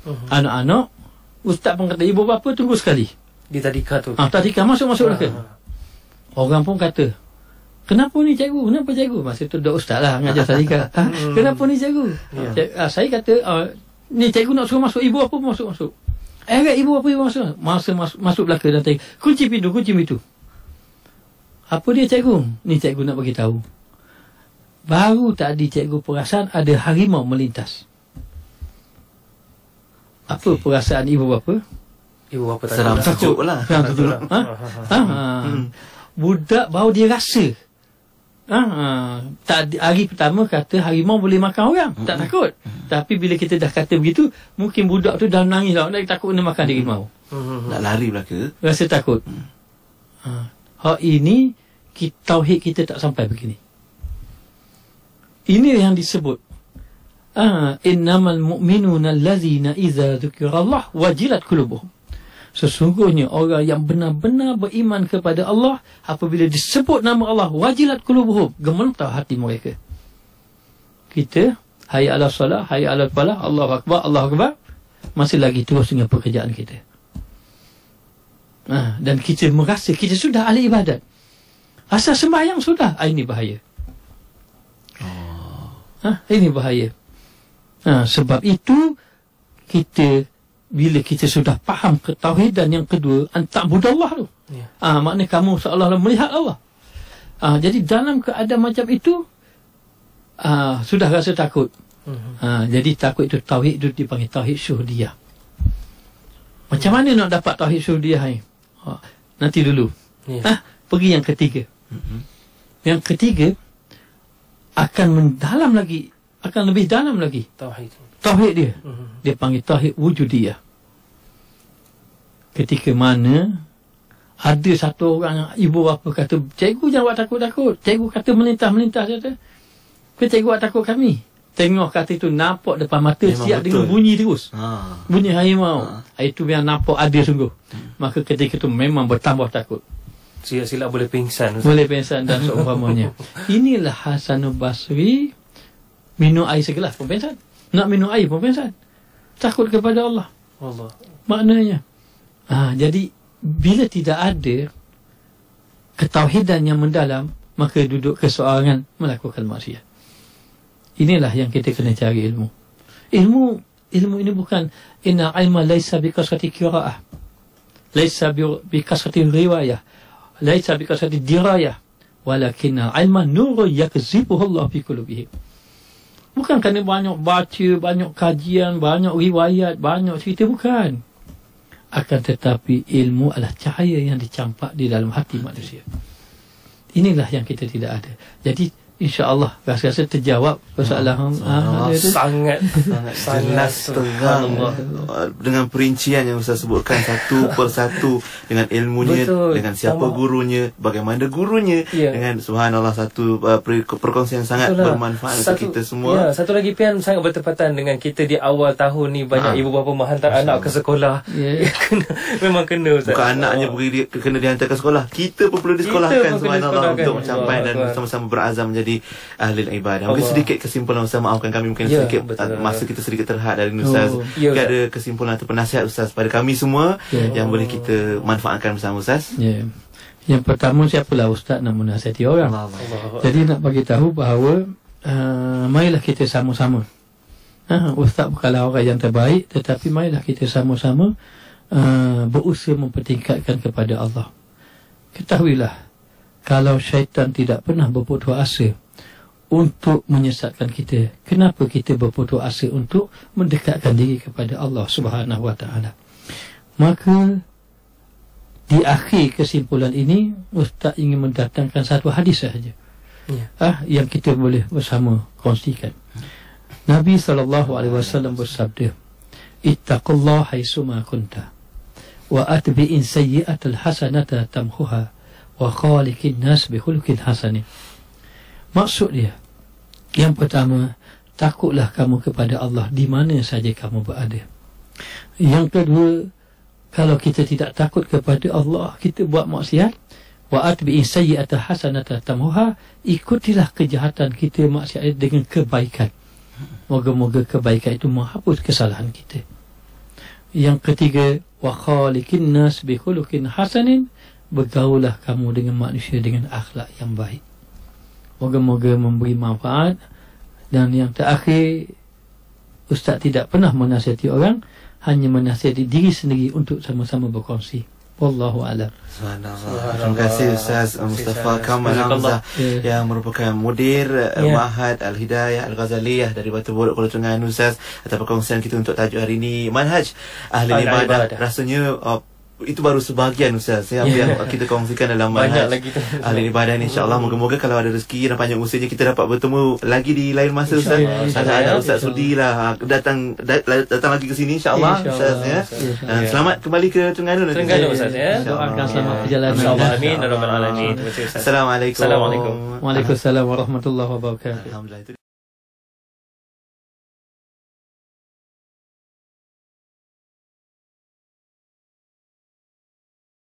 uh anak-anak ustaz pun kata ibu bapa tunggu sekali di tadika tu ah tadika masuk masuk uh-huh. Ah. ke orang pun kata Kenapa ni cikgu? Kenapa cikgu? Masa tu dah ustaz lah ngajar tadika. Hmm. Kenapa ni cikgu? Yeah. Cik, ah, saya kata, uh, ni cikgu nak suruh masuk ibu apa masuk-masuk. Eh, agak ibu apa ibu masuk. Masuk, masuk, masuk belakang dan tanya. Kunci pintu, kunci pintu. Apa dia cikgu? Ni cikgu nak bagi tahu. Baru tak di cikgu perasan ada harimau melintas. Apa okay. perasaan ibu bapa? Ibu bapa tak Seram, takut. lah. Seram sejuk ha? ha? ha. hmm. Budak baru dia rasa. Ha, ha, tak hari pertama kata harimau boleh makan orang hmm tak takut hmm tapi bila kita dah kata begitu mungkin budak tu dah nangis lah nak takut kena makan mm-hmm. harimau mm-hmm. nak lari belaka rasa takut mm. ha hak ini kita tauhid kita tak sampai begini ini yang disebut ah ha, innamal mu'minuna allazina idza dzukirallahu wajilat qulubuhum Sesungguhnya orang yang benar-benar beriman kepada Allah apabila disebut nama Allah wajilat qulubuhum gemetar hati mereka. Kita hayya 'ala salah hayya 'ala falah, Allah akbar, Allah akbar. Masih lagi terus dengan pekerjaan kita. Nah, ha, dan kita merasa kita sudah ahli ibadat. Asal sembahyang sudah, ah, ini bahaya. Oh. Ha, ini bahaya. Ha, sebab itu kita bila kita sudah faham ke tauhid dan yang kedua antak budallah tu. Ya. Ah makna kamu seolah-olah melihat Allah. Ah jadi dalam keadaan macam itu ah sudah rasa takut. Uh-huh. jadi takut itu tauhid itu dipanggil tauhid syuhdiyah. Macam mana nak dapat tauhid syuhdiyah ni? Oh, nanti dulu. Ya. Ah pergi yang ketiga. uh Yang ketiga akan mendalam lagi, akan lebih dalam lagi tauhid tauhid dia. Mhm. Dia panggil tauhid dia. Ketika mana ada satu orang ibu bapa kata, cikgu jangan buat takut-takut. Cikgu kata melintah melintah dia kata. Ke cikgu buat takut kami. Tengok kata itu nampak depan mata Memang siap betul. dengan bunyi terus. Ha. Bunyi harimau. Ha. Ah, itu yang nampak ada sungguh. Maka ketika itu memang bertambah takut. Silap-silap boleh pingsan. Boleh pingsan dan seumpamanya. Inilah Hasan Basri minum air segelas pun pingsan. Nak minum air pun pingsan. Takut kepada Allah. Allah. Maknanya. Ha, jadi, bila tidak ada ketauhidan yang mendalam, maka duduk kesoalan melakukan maksiat. Inilah yang kita kena cari ilmu. Ilmu ilmu ini bukan inna ilma laisa bi kasrati qira'ah. Laisa bi kasrati riwayah. Laisa bi kasrati dirayah. Walakinna ilma nuru yakzibuhu fi kulubihim. Bukan kerana banyak baca, banyak kajian, banyak riwayat, banyak cerita. Bukan. Akan tetapi ilmu adalah cahaya yang dicampak di dalam hati manusia. Inilah yang kita tidak ada. Jadi insyaAllah rasa-rasa terjawab persoalan ha, sangat, sangat jelas terang ah, dengan perincian yang Ustaz sebutkan satu persatu dengan ilmunya Betul. dengan siapa Sama. gurunya bagaimana gurunya ya. dengan subhanallah satu uh, per- perkongsian yang sangat Itulah. bermanfaat untuk kita semua ya, satu lagi pian sangat bertepatan dengan kita di awal tahun ni banyak ha. ibu bapa menghantar anak ke sekolah ya. memang kena Ustaz bukan anaknya oh. kena dihantar ke sekolah kita pun perlu disekolahkan kita pun subhanallah untuk mencapai dan sama-sama berazam menjadi menjadi ahli ibadah. Allah. Mungkin sedikit kesimpulan Ustaz maafkan kami mungkin ya, sedikit betul. Uh, ya. masa kita sedikit terhad dari Ustaz. Oh, ya, ada kesimpulan atau penasihat Ustaz pada kami semua ya. yang oh. boleh kita manfaatkan bersama Ustaz. Ya. Yang pertama siapa lah Ustaz nak menasihati orang. Allah. Jadi nak bagi tahu bahawa uh, mailah kita sama-sama. Uh, Ustaz bukanlah orang yang terbaik tetapi mailah kita sama-sama uh, berusaha mempertingkatkan kepada Allah. Ketahuilah kalau syaitan tidak pernah berputus asa untuk menyesatkan kita kenapa kita berputus asa untuk mendekatkan diri kepada Allah Subhanahu wa taala maka di akhir kesimpulan ini ustaz ingin mendatangkan satu hadis saja ya. ah yang kita boleh bersama kongsikan Nabi saw bersabda ittaqullaha haitsu wa atbi'in sayyi'atal hasanata tamhuha wa khaliqin nas bi khuluqin hasan. Maksud dia yang pertama takutlah kamu kepada Allah di mana saja kamu berada. Yang kedua kalau kita tidak takut kepada Allah kita buat maksiat wa atbi sayyi'ata hasanata tamuha ikutilah kejahatan kita maksiat dengan kebaikan. Moga-moga kebaikan itu menghapus kesalahan kita. Yang ketiga wa khaliqin nas bi khuluqin hasanin bergaulah kamu dengan manusia dengan akhlak yang baik. Moga-moga memberi manfaat. Dan yang terakhir, Ustaz tidak pernah menasihati orang, hanya menasihati diri sendiri untuk sama-sama berkongsi. Wallahu a'lam. Terima kasih Ustaz Mustafa Kamal Hamzah ya. yang merupakan mudir yeah. Ya. Mahat Al-Hidayah Al-Ghazaliyah dari Batu Buruk Kuala Tengah Ustaz atas perkongsian kita untuk tajuk hari ini Manhaj Ahli Ibadah. Rasanya uh, itu baru sebahagian Ustaz Saya yeah. yang kita kongsikan dalam Banyak manhaj. lagi Ahli ibadah ni InsyaAllah hmm. Moga-moga kalau ada rezeki Dan panjang usianya Kita dapat bertemu Lagi di lain masa Ustaz Ada Ustaz, Ustaz, Ustaz, Sudi lah ha, Datang Datang lagi ke sini InsyaAllah Ustaz, ya. Ustaz, Ustaz, ha, Ustaz ya. Selamat kembali ke Terengganu Terengganu Ustaz ya. ya. Doakan selamat perjalanan ya. InsyaAllah Amin Assalamualaikum Waalaikumsalam Warahmatullahi Wabarakatuh Alhamdulillah